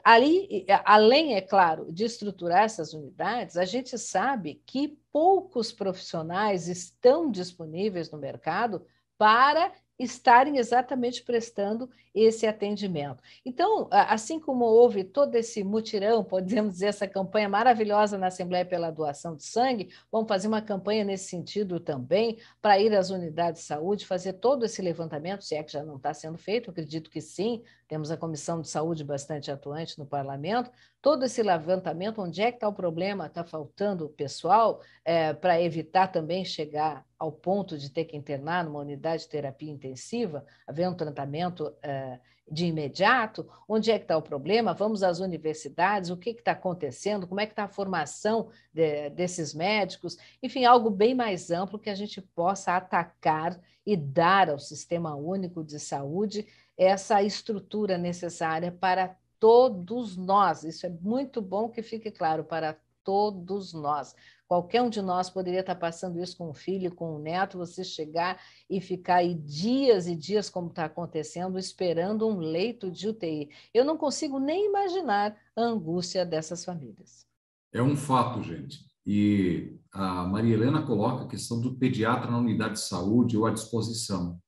Ali, além, é claro, de estruturar essas unidades, a gente sabe que poucos profissionais estão disponíveis no mercado para estarem exatamente prestando esse atendimento. Então, assim como houve todo esse mutirão, podemos dizer, essa campanha maravilhosa na Assembleia pela doação de sangue, vamos fazer uma campanha nesse sentido também, para ir às unidades de saúde, fazer todo esse levantamento, se é que já não está sendo feito, acredito que sim, temos a Comissão de Saúde bastante atuante no parlamento, todo esse levantamento, onde é que está o problema, está faltando pessoal, é, para evitar também chegar ao ponto de ter que internar numa unidade de terapia intensiva, haver um tratamento eh, de imediato? Onde é que está o problema? Vamos às universidades, o que está acontecendo? Como é que está a formação de, desses médicos? Enfim, algo bem mais amplo que a gente possa atacar e dar ao Sistema Único de Saúde essa estrutura necessária para todos nós. Isso é muito bom que fique claro para todos nós, Qualquer um de nós poderia estar passando isso com um filho, com um neto, você chegar e ficar aí dias e dias, como está acontecendo, esperando um leito de UTI. Eu não consigo nem imaginar a angústia dessas famílias. É um fato, gente. E a Maria Helena coloca a questão do pediatra na unidade de saúde ou à disposição.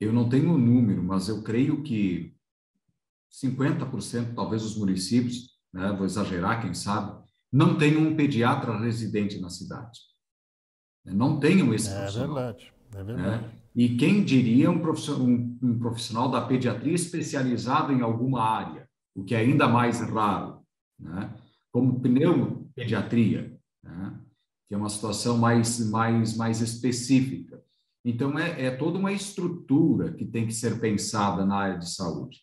Eu não tenho o um número, mas eu creio que 50%, talvez, os municípios, né, vou exagerar, quem sabe, não tenham um pediatra residente na cidade. Né, não tenham esse é profissional. Verdade, é né? verdade. Né? E quem diria um profissional, um, um profissional, da pediatria especializado em alguma área, o que é ainda mais raro, né? como pneumopediatria, né? que é uma situação mais, mais, mais específica. Então, é, é toda uma estrutura que tem que ser pensada na área de saúde.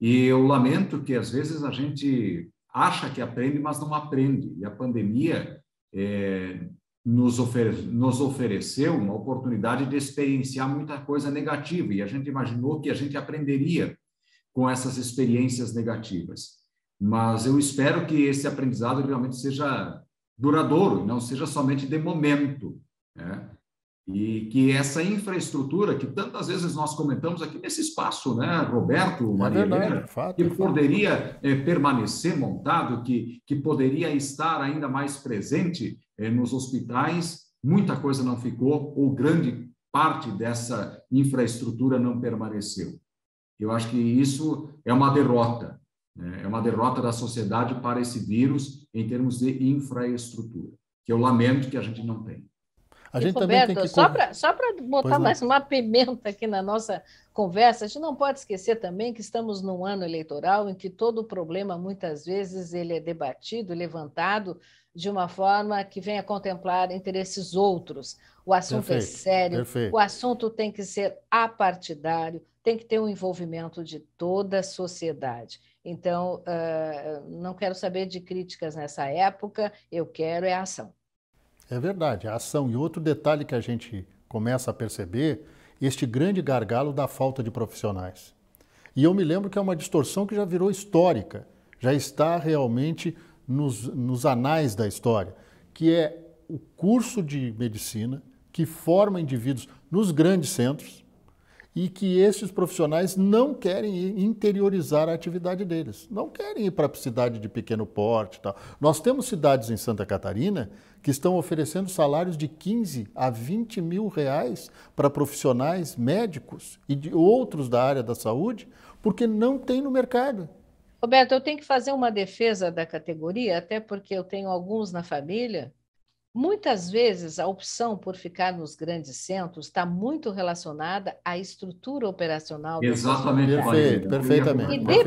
E eu lamento que, às vezes, a gente acha que aprende, mas não aprende. E a pandemia é, nos, ofere nos ofereceu uma oportunidade de experienciar muita coisa negativa, e a gente imaginou que a gente aprenderia com essas experiências negativas. Mas eu espero que esse aprendizado realmente seja duradouro, não seja somente de momento. Né? E que essa infraestrutura que tantas vezes nós comentamos aqui nesse espaço, né, Roberto, é Maria é verdade, Helena, fato, que poderia é, permanecer montado, que, que poderia estar ainda mais presente é, nos hospitais, muita coisa não ficou, ou grande parte dessa infraestrutura não permaneceu. Eu acho que isso é uma derrota, né? é uma derrota da sociedade para esse vírus em termos de infraestrutura, que eu lamento que a gente não tenha. A gente Roberto, também tem que... só para só botar mais uma pimenta aqui na nossa conversa, a gente não pode esquecer também que estamos num ano eleitoral em que todo o problema, muitas vezes, ele é debatido, levantado de uma forma que venha contemplar interesses outros. O assunto é perfeito, é sério, perfeito. o assunto tem que ser apartidário, tem que ter um envolvimento de toda a sociedade. Então, ah, não quero saber de críticas nessa época, eu quero é ação. É verdade, a ação. E outro detalhe que a gente começa a perceber, este grande gargalo da falta de profissionais. E eu me lembro que é uma distorção que já virou histórica, já está realmente nos, nos anais da história, que é o curso de medicina que forma indivíduos nos grandes centros, e que esses profissionais não querem interiorizar a atividade deles, não querem ir para a cidade de pequeno porte. Tal. Nós temos cidades em Santa Catarina que estão oferecendo salários de 15 a 20 mil reais para profissionais médicos e de outros da área da saúde, porque não tem no mercado. Roberto, eu tenho que fazer uma defesa da categoria, até porque eu tenho alguns na família Muitas vezes, a opção por ficar nos grandes centros está muito relacionada à estrutura operacional. Do Exatamente. Perfeito, perfeitamente. E dependendo,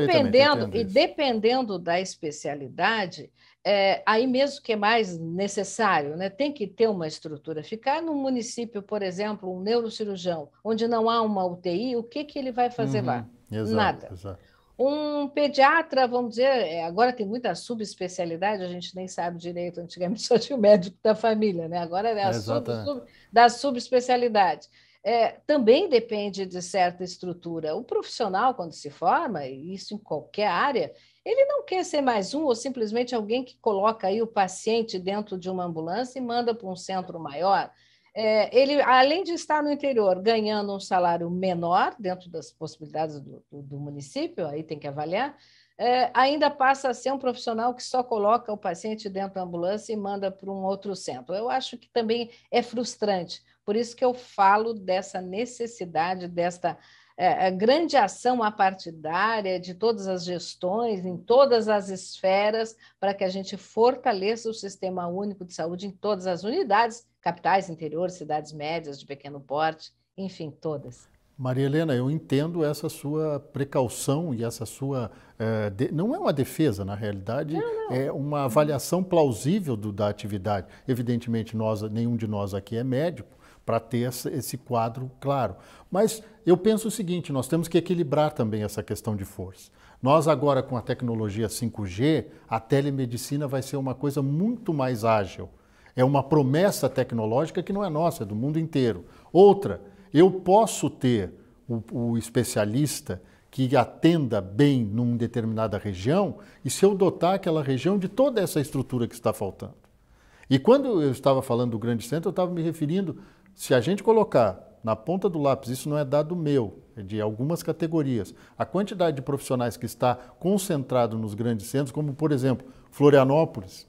perfeitamente, e dependendo da especialidade, é, aí mesmo que é mais necessário, né? tem que ter uma estrutura. Ficar num município, por exemplo, um neurocirurgião, onde não há uma UTI, o que, que ele vai fazer uhum, lá? Exato, Nada. Exato. Um pediatra, vamos dizer, é, agora tem muita subespecialidade, a gente nem sabe direito, antigamente só tinha o médico da família, né? agora é a é sub, sub, da subespecialidade. É, também depende de certa estrutura. O profissional, quando se forma, e isso em qualquer área, ele não quer ser mais um ou simplesmente alguém que coloca aí o paciente dentro de uma ambulância e manda para um centro maior é, ele, além de estar no interior ganhando um salário menor, dentro das possibilidades do, do, do município, aí tem que avaliar, é, ainda passa a ser um profissional que só coloca o paciente dentro da ambulância e manda para um outro centro. Eu acho que também é frustrante, por isso que eu falo dessa necessidade, desta é, é grande ação apartidária de todas as gestões, em todas as esferas, para que a gente fortaleça o sistema único de saúde em todas as unidades capitais interior, cidades médias de pequeno porte, enfim, todas. Maria Helena, eu entendo essa sua precaução e essa sua. É, de, não é uma defesa, na realidade, não, não. é uma avaliação plausível do, da atividade. Evidentemente, nós, nenhum de nós aqui é médico para ter esse quadro claro. Mas eu penso o seguinte: nós temos que equilibrar também essa questão de força. Nós, agora, com a tecnologia 5G, a telemedicina vai ser uma coisa muito mais ágil é uma promessa tecnológica que não é nossa, é do mundo inteiro. Outra, eu posso ter o, o especialista que atenda bem numa determinada região e se eu dotar aquela região de toda essa estrutura que está faltando. E quando eu estava falando do grande centro, eu estava me referindo, se a gente colocar na ponta do lápis, isso não é dado meu, é de algumas categorias, a quantidade de profissionais que está concentrado nos grandes centros, como por exemplo Florianópolis,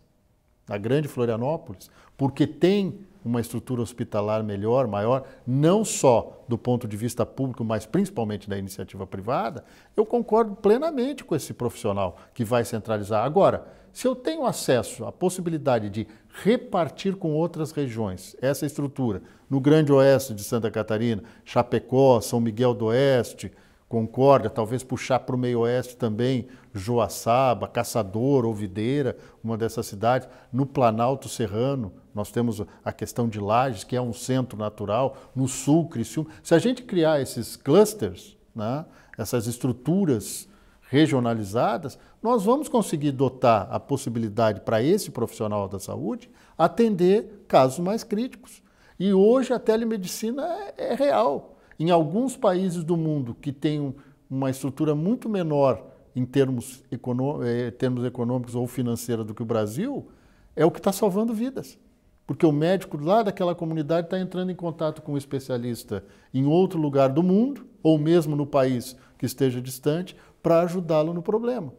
na Grande Florianópolis, porque tem uma estrutura hospitalar melhor, maior, não só do ponto de vista público, mas principalmente da iniciativa privada, eu concordo plenamente com esse profissional que vai centralizar. Agora, se eu tenho acesso à possibilidade de repartir com outras regiões essa estrutura, no Grande Oeste de Santa Catarina, Chapecó, São Miguel do Oeste, Concórdia, talvez puxar para o meio oeste também, Joaçaba, Caçador, Ouvideira, uma dessas cidades. No Planalto Serrano, nós temos a questão de Lages, que é um centro natural. No Sul, Criciúma. Se a gente criar esses clusters, né, essas estruturas regionalizadas, nós vamos conseguir dotar a possibilidade para esse profissional da saúde atender casos mais críticos. E hoje a telemedicina é, é real. Em alguns países do mundo que têm uma estrutura muito menor em termos, eh, termos econômicos ou financeiros do que o Brasil, é o que está salvando vidas. Porque o médico lá daquela comunidade está entrando em contato com um especialista em outro lugar do mundo, ou mesmo no país que esteja distante, para ajudá-lo no problema.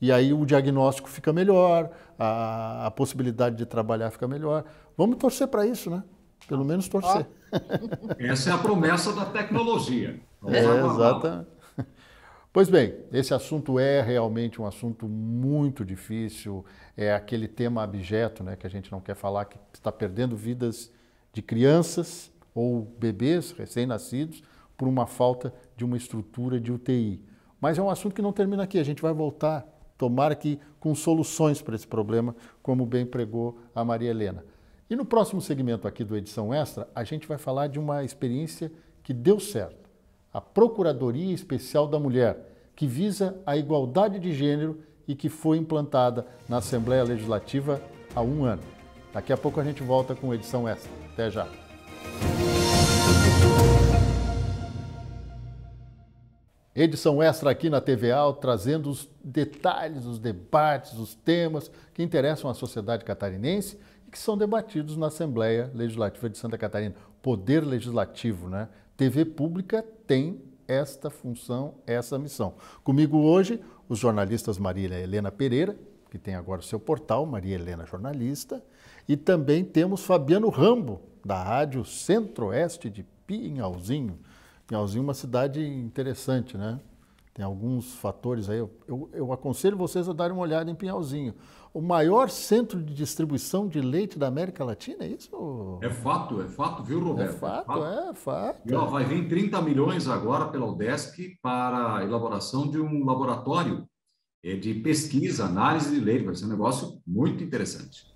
E aí o diagnóstico fica melhor, a, a, possibilidade de trabalhar fica melhor. Vamos torcer para isso, né? Pelo menos torcer. <laughs> essa é a promessa da tecnologia. É, exatamente. Pois bem, esse assunto é realmente um assunto muito difícil, é aquele tema abjeto né, que a gente não quer falar, que está perdendo vidas de crianças ou bebês recém-nascidos por uma falta de uma estrutura de UTI. Mas é um assunto que não termina aqui, a gente vai voltar, tomar aqui com soluções para esse problema, como bem pregou a Maria Helena. E no próximo segmento aqui do Edição Extra, a gente vai falar de uma experiência que deu certo a Procuradoria Especial da Mulher, que visa a igualdade de gênero e que foi implantada na Assembleia Legislativa há um ano. Daqui a pouco a gente volta com edição extra. Até já! Edição extra aqui na TVA, trazendo os detalhes, os debates, os temas que interessam à sociedade catarinense e que são debatidos na Assembleia Legislativa de Santa Catarina. Poder legislativo, né? TV pública tem esta função, essa missão. Comigo hoje, os jornalistas Maria Helena Pereira, que tem agora o seu portal, Maria Helena Jornalista, e também temos Fabiano Rambo, da Rádio Centro-Oeste de Pinhalzinho. Pinhalzinho é uma cidade interessante, né? Tem alguns fatores aí. Eu, eu, eu aconselho vocês a darem uma olhada em Pinhalzinho. O maior centro de distribuição de leite da América Latina, é isso? É fato, é fato, viu, Roberto? É, é fato, é fato. É fato. E, vai vir 30 milhões agora pela UDESC para a elaboração de um laboratório é, de pesquisa, análise de leite, vai ser um negócio muito interessante.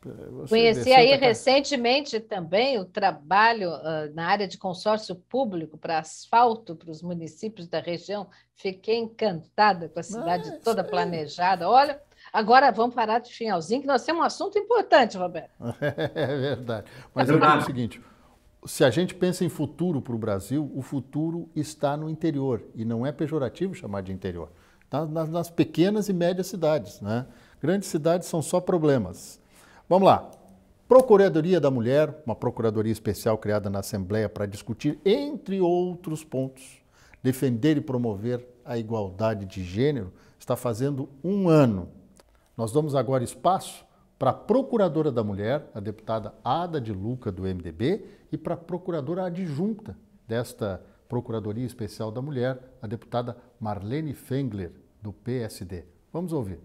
Conheci aí recentemente também o trabalho uh, na área de consórcio público para asfalto para os municípios da região. Fiquei encantada com a cidade Mas, ah, toda planejada. Olha, agora vamos parar de finalzinho, que nós temos um assunto importante, Roberto. <laughs> é verdade. Mas é, verdade. o seguinte. Se a gente pensa em futuro para o Brasil, o futuro está no interior. E não é pejorativo chamar de interior Tá? nas, nas pequenas e médias cidades. Né? Grandes cidades são só problemas. Vamos lá. Procuradoria da Mulher, uma procuradoria especial criada na Assembleia para discutir, entre outros pontos, defender e promover a igualdade de gênero, está fazendo um ano. Nós damos agora espaço para a Procuradora da Mulher, a deputada Ada de Luca, do MDB, e para a Procuradora adjunta desta Procuradoria Especial da Mulher, a deputada Marlene Fengler, do PSD. Vamos ouvir.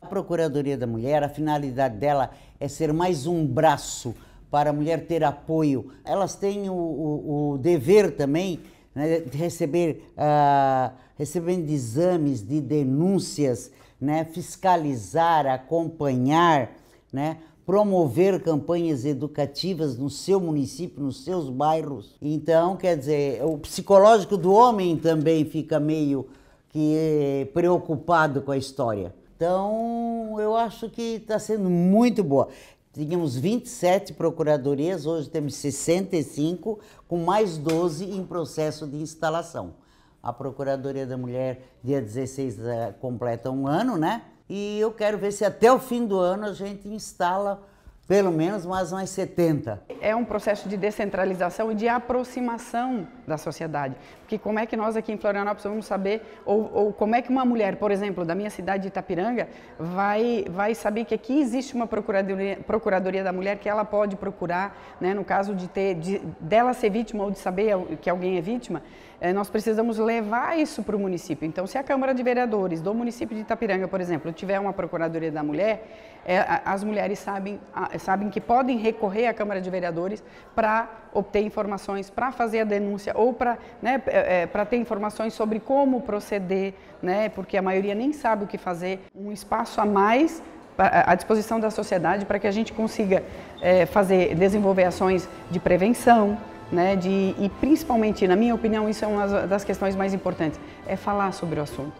A Procuradoria da Mulher, a finalidade dela é ser mais um braço para a mulher ter apoio. Elas têm o, o, o dever também né, de receber, uh, recebendo de exames, de denúncias, né, fiscalizar, acompanhar, né, promover campanhas educativas no seu município, nos seus bairros. Então, quer dizer, o psicológico do homem também fica meio que é preocupado com a história. Então, eu acho que está sendo muito boa. Tínhamos 27 procuradorias, hoje temos 65, com mais 12 em processo de instalação. A Procuradoria da Mulher, dia 16, eh, completa um ano, né? E eu quero ver se até o fim do ano a gente instala pelo menos mais umas 70. É um processo de descentralização e de aproximação da sociedade. Porque como é que nós aqui em Florianópolis vamos saber, ou, ou como é que uma mulher, por exemplo, da minha cidade de Itapiranga, vai, vai saber que aqui existe uma procuradoria, procuradoria da mulher que ela pode procurar, né, no caso de ter, de, dela ser vítima ou de saber que alguém é vítima, é, nós precisamos levar isso para o município. Então, se a Câmara de Vereadores do município de Itapiranga, por exemplo, tiver uma procuradoria da mulher, é, as mulheres sabem, sabem que podem recorrer à Câmara de Vereadores para obter informações, para fazer a denúncia ou para né, é, é ter informações sobre como proceder, né, porque a maioria nem sabe o que fazer, um espaço a mais à disposição da sociedade para que a gente consiga é, fazer, desenvolver ações de prevenção, né, de, e principalmente, na minha opinião, isso é uma das questões mais importantes, é falar sobre o assunto.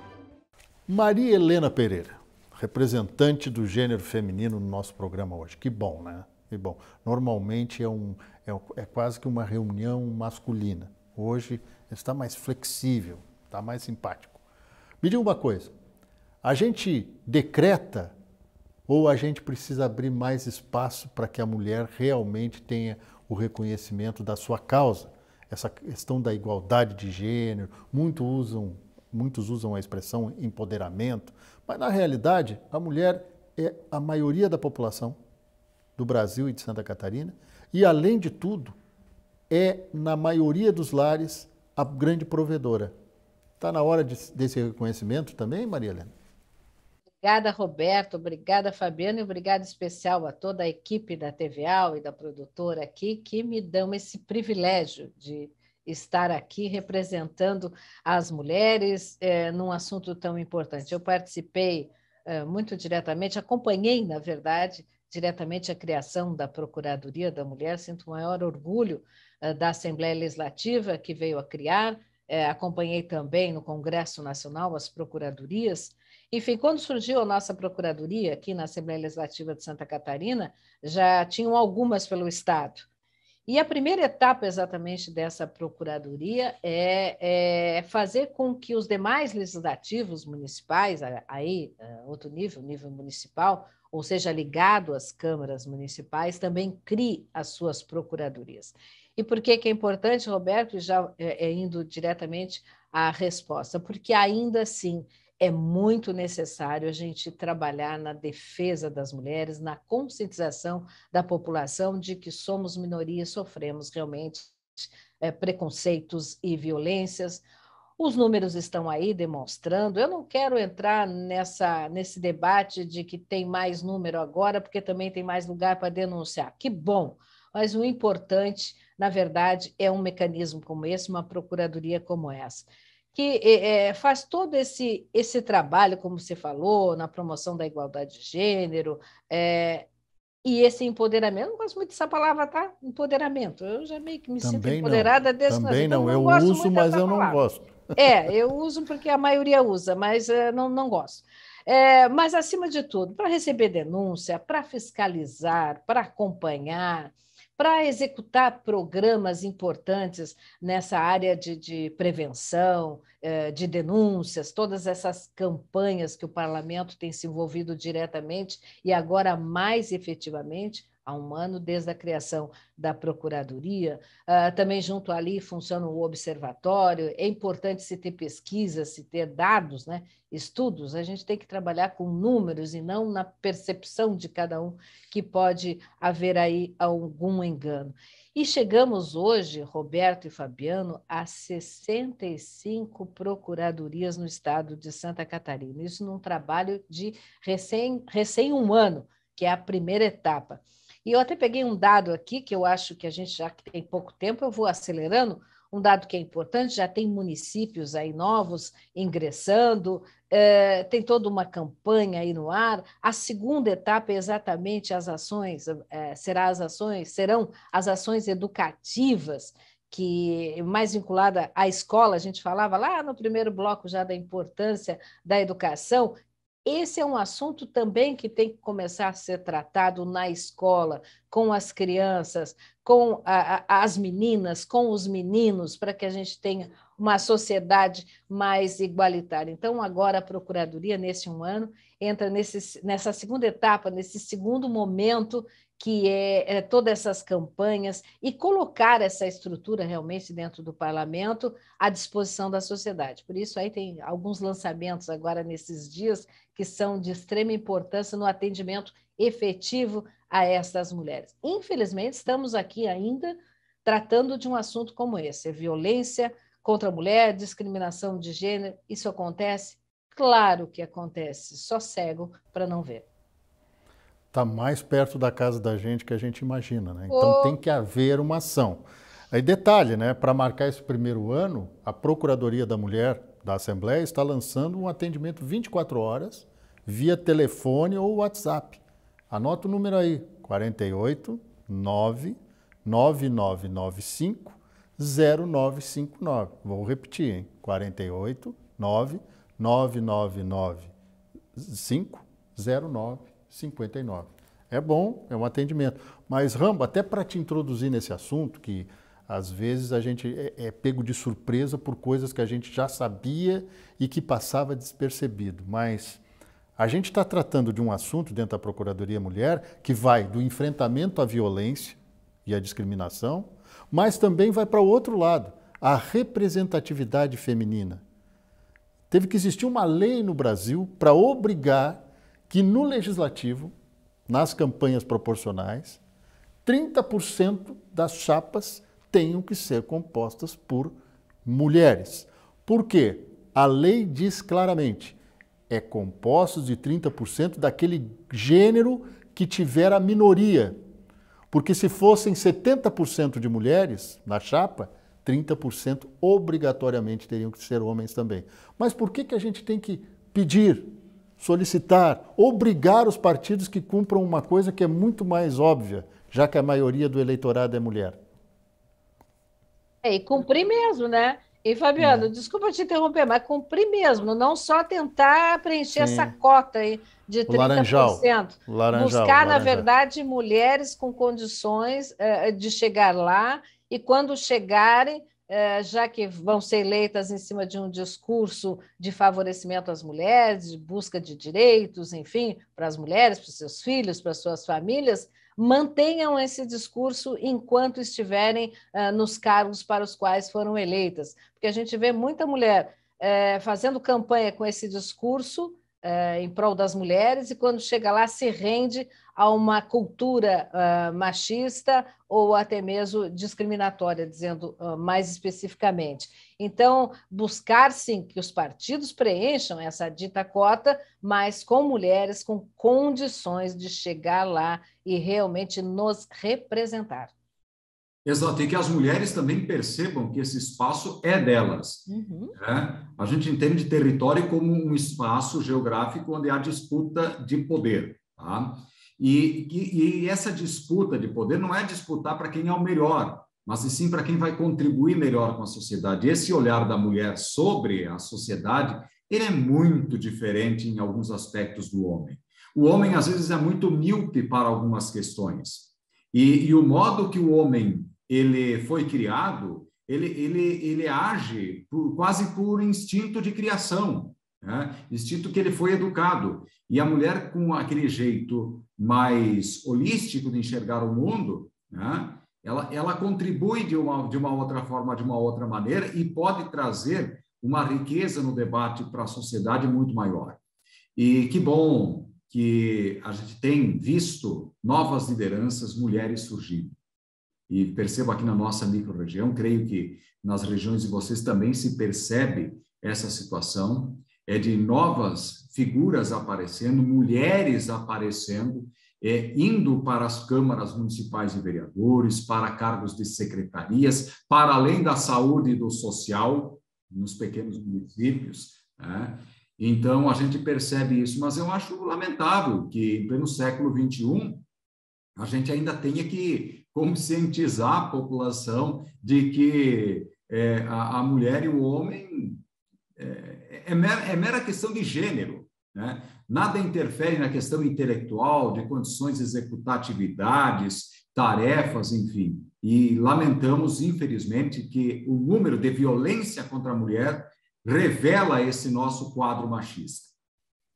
Maria Helena Pereira, representante do gênero feminino no nosso programa hoje. Que bom, né? Que bom. Normalmente é, um, é, é quase que uma reunião masculina. Hoje está mais flexível, está mais simpático. Me diga uma coisa: a gente decreta ou a gente precisa abrir mais espaço para que a mulher realmente tenha o reconhecimento da sua causa? Essa questão da igualdade de gênero, muito usam, muitos usam a expressão empoderamento, mas na realidade a mulher é a maioria da população do Brasil e de Santa Catarina, e além de tudo, é, na maioria dos lares, a grande provedora. Está na hora de, desse reconhecimento também, Maria Helena? Obrigada, Roberto. Obrigada, Fabiano. E obrigado especial a toda a equipe da TVA e da produtora aqui que me dão esse privilégio de estar aqui representando as mulheres é, num assunto tão importante. Eu participei é, muito diretamente, acompanhei, na verdade, diretamente a criação da Procuradoria da Mulher. Sinto o maior orgulho eh, da Assembleia Legislativa que veio a criar, eh, acompanhei também no Congresso Nacional as procuradorias. Enfim, quando surgiu a nossa procuradoria aqui na Assembleia Legislativa de Santa Catarina, já tinham algumas pelo Estado. E a primeira etapa exatamente dessa procuradoria é, é fazer com que os demais legislativos municipais, aí eh, outro nível, nível municipal, ou seja, ligado às câmaras municipais, também crie as suas procuradorias. E por que, que é importante, Roberto, já é, é, indo diretamente à resposta? Porque ainda assim é muito necessário a gente trabalhar na defesa das mulheres, na conscientização da população de que somos minoria e sofremos realmente é, preconceitos e violências. Os números estão aí demonstrando. Eu não quero entrar nessa, nesse debate de que tem mais número agora, porque também tem mais lugar para denunciar. Que bom! Mas o importante na verdade, é um mecanismo como esse, uma procuradoria como essa que é, é, faz todo esse, esse trabalho, como você falou, na promoção da igualdade de gênero, é, e esse empoderamento, não gosto muito dessa palavra, tá? Empoderamento. Eu já meio que me também sinto empoderada desse Também então não, não eu uso, mas eu palavra. não gosto. É, eu uso porque a maioria usa, mas uh, não, não gosto. É, mas, acima de tudo, para receber denúncia, para fiscalizar, para acompanhar, para executar programas importantes nessa área de, de, prevenção, eh, de denúncias, todas essas campanhas que o parlamento tem se envolvido diretamente e agora mais efetivamente a um ano, desde a criação da Procuradoria. Uh, também junto ali funciona o observatório. É importante se ter pesquisas, se ter dados, né? estudos. A gente tem que trabalhar com números e não na percepção de cada um, que pode haver aí algum engano. E chegamos hoje, Roberto e Fabiano, a 65 procuradorias no estado de Santa Catarina. Isso num trabalho de recém, recém um ano, que é a primeira etapa. E eu até peguei um dado aqui que eu acho que a gente já que tem pouco tempo, eu vou acelerando. Um dado que é importante, já tem municípios aí novos ingressando, eh, tem toda uma campanha aí no ar. A segunda etapa é exatamente as ações, eh, será as ações, serão as ações educativas que mais vinculada à escola, a gente falava lá no primeiro bloco já da importância da educação, esse é um assunto também que tem que começar a ser tratado na escola, com as crianças, com a, a, as meninas, com os meninos, para que a gente tenha uma sociedade mais igualitária. Então, agora a Procuradoria, nesse um ano, entra nesse, nessa segunda etapa, nesse segundo momento que é, é todas essas campanhas e colocar essa estrutura realmente dentro do parlamento à disposição da sociedade. Por isso, aí tem alguns lançamentos agora nesses dias que são de extrema importância no atendimento efetivo a essas mulheres. Infelizmente, estamos aqui ainda tratando de um assunto como esse: é violência contra a mulher, discriminação de gênero. Isso acontece? Claro que acontece, só cego para não ver está mais perto da casa da gente que a gente imagina. Né? Então oh. tem que haver uma ação. Aí detalhe, né? para marcar esse primeiro ano, a Procuradoria da Mulher da Assembleia está lançando um atendimento 24 horas via telefone ou WhatsApp. Anota o número aí, 48 9995 0959. Vou repetir, hein? 48 9995 0959. 59. É bom, é um atendimento. Mas, Rambo, até para te introduzir nesse assunto, que às vezes a gente é, é, pego de surpresa por coisas que a gente já sabia e que passava despercebido. Mas a gente está tratando de um assunto dentro da Procuradoria Mulher que vai do enfrentamento à violência e à discriminação, mas também vai para o outro lado, a representatividade feminina. Teve que existir uma lei no Brasil para obrigar que no legislativo, nas campanhas proporcionais, 30% das chapas tenham que ser compostas por mulheres. Por quê? A lei diz claramente: é compostos de 30% daquele gênero que tiver a minoria. Porque se fossem 70% de mulheres na chapa, 30% obrigatoriamente teriam que ser homens também. Mas por que, que a gente tem que pedir solicitar, obrigar os partidos que cumpram uma coisa que é muito mais óbvia, já que a maioria do eleitorado é mulher. É, e cumprir mesmo, né? E, Fabiano, é. desculpa te interromper, mas cumprir mesmo, não só tentar preencher Sim. essa cota aí de 30%. Laranjal. Laranjal. Buscar, Laranjal. na verdade, mulheres com condições é, de chegar lá e, quando chegarem, eh, já que vão ser eleitas em cima de um discurso de favorecimento às mulheres, de busca de direitos, enfim, para as mulheres, para os seus filhos, para as suas famílias, mantenham esse discurso enquanto estiverem eh, nos cargos para os quais foram eleitas. Porque a gente vê muita mulher eh, fazendo campanha com esse discurso em prol das mulheres e quando chega lá se rende a uma cultura ah, machista ou até mesmo discriminatória, dizendo ah, mais especificamente. Então, buscar sim que os partidos preencham essa dita cota, mas com mulheres com condições de chegar lá e realmente nos representar. Exato, e que as mulheres também percebam que esse espaço é delas. Uhum. Né? A gente entende território como um espaço geográfico onde há disputa de poder. Tá? E, e, e essa disputa de poder não é disputar para quem é o melhor, mas sim para quem vai contribuir melhor com a sociedade. Esse olhar da mulher sobre a sociedade ele é muito diferente em alguns aspectos do homem. O homem, às vezes, é muito míope para algumas questões. E, e o modo que o homem ele foi criado, ele, ele, ele age por, quase por instinto de criação, né? instinto que ele foi educado. E a mulher, com aquele jeito mais holístico de enxergar o mundo, né? ela, ela contribui de uma, de uma outra forma, de uma outra maneira, e pode trazer uma riqueza no debate para a sociedade muito maior. E que bom que a gente tem visto novas lideranças, mulheres surgindo e percebo aqui na nossa microrregião, creio que nas regiões de vocês também se percebe essa situação, é de novas figuras aparecendo, mulheres aparecendo, é, indo para as câmaras municipais de vereadores, para cargos de secretarias, para além da saúde e do social, nos pequenos municípios. Né? Então, a gente percebe isso, mas eu acho lamentável que, pleno século XXI, a gente ainda tenha que conscientizar a população de que é, a, a, mulher e o homem é, é, mera, é mera questão de gênero. Né? Nada interfere na questão intelectual, de condições de executar atividades, tarefas, enfim. E lamentamos, infelizmente, que o número de violência contra a mulher revela esse nosso quadro machista.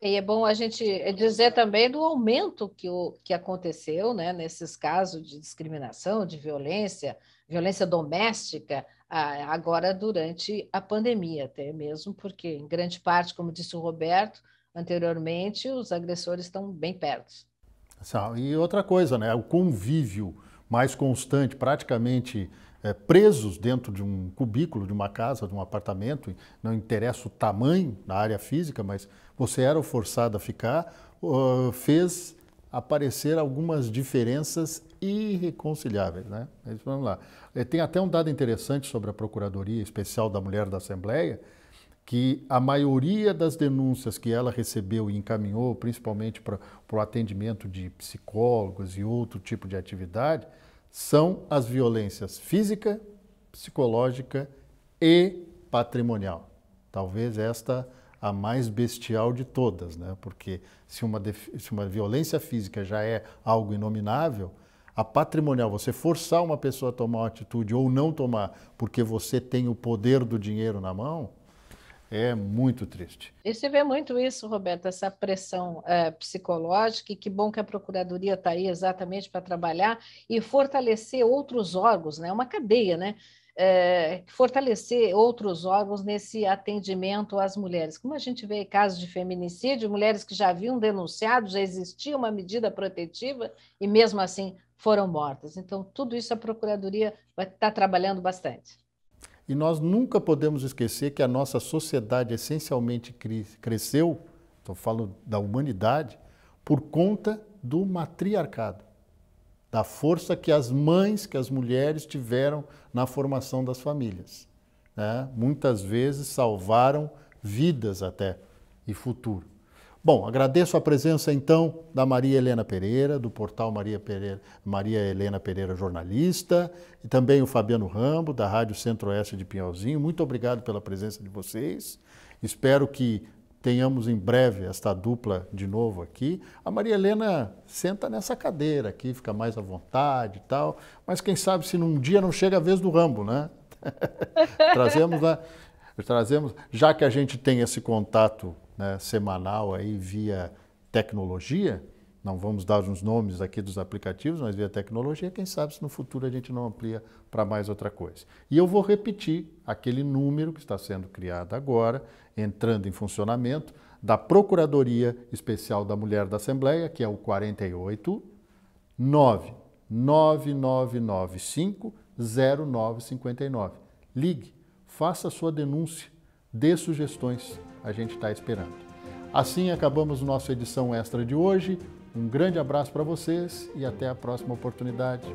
E é bom a gente dizer também do aumento que, o, que aconteceu né, nesses casos de discriminação, de violência, violência doméstica, agora durante a pandemia, até mesmo, porque, em grande parte, como disse o Roberto anteriormente, os agressores estão bem perto. E outra coisa, né, o convívio mais constante, praticamente é, presos dentro de um cubículo, de uma casa, de um apartamento, não interessa o tamanho da área física, mas você era forçado a ficar, uh, fez aparecer algumas diferenças irreconciliáveis. Né? Mas vamos lá. É, tem até um dado interessante sobre a Procuradoria Especial da Mulher da Assembleia, que a maioria das denúncias que ela recebeu e encaminhou, principalmente para o atendimento de psicólogos e outro tipo de atividade, são as violências física, psicológica e patrimonial. Talvez esta a mais bestial de todas, né? porque se uma, se uma violência física já é algo inominável, a patrimonial, você forçar uma pessoa a tomar uma atitude ou não tomar porque você tem o poder do dinheiro na mão, é muito triste. E se vê muito isso, Roberto, essa pressão é, psicológica, e que bom que a Procuradoria está aí exatamente para trabalhar e fortalecer outros órgãos, né? É uma cadeia, né? É, fortalecer outros órgãos nesse atendimento às mulheres. Como a gente vê casos de feminicídio, mulheres que já haviam denunciado, já existia uma medida protetiva e mesmo assim foram mortas. Então, tudo isso a Procuradoria vai estar tá trabalhando bastante. E nós nunca podemos esquecer que a nossa sociedade essencialmente cresceu, estou falando da humanidade, por conta do matriarcado, da força que as mães, que as mulheres tiveram na formação das famílias. Né? Muitas vezes salvaram vidas até e futuro. Bom, agradeço a presença então da Maria Helena Pereira, do portal Maria, Pereira, Maria Helena Pereira Jornalista, e também o Fabiano Rambo, da Rádio Centro-Oeste de Pinhalzinho. Muito obrigado pela presença de vocês. Espero que tenhamos em breve esta dupla de novo aqui. A Maria Helena senta nessa cadeira aqui, fica mais à vontade e tal, mas quem sabe se num dia não chega a vez do Rambo, né? <laughs> Trazemos a. Trazemos, já que a gente tem esse contato né, semanal aí via tecnologia, não vamos dar os nomes aqui dos aplicativos, mas via tecnologia, quem sabe se no futuro a gente não amplia para mais outra coisa. E eu vou repetir aquele número que está sendo criado agora, entrando em funcionamento, da Procuradoria Especial da Mulher da Assembleia, que é o 48 99995 0959. Ligue, faça a sua denúncia, dê sugestões a gente está esperando. Assim acabamos nossa edição extra de hoje. Um grande abraço para vocês e até a próxima oportunidade.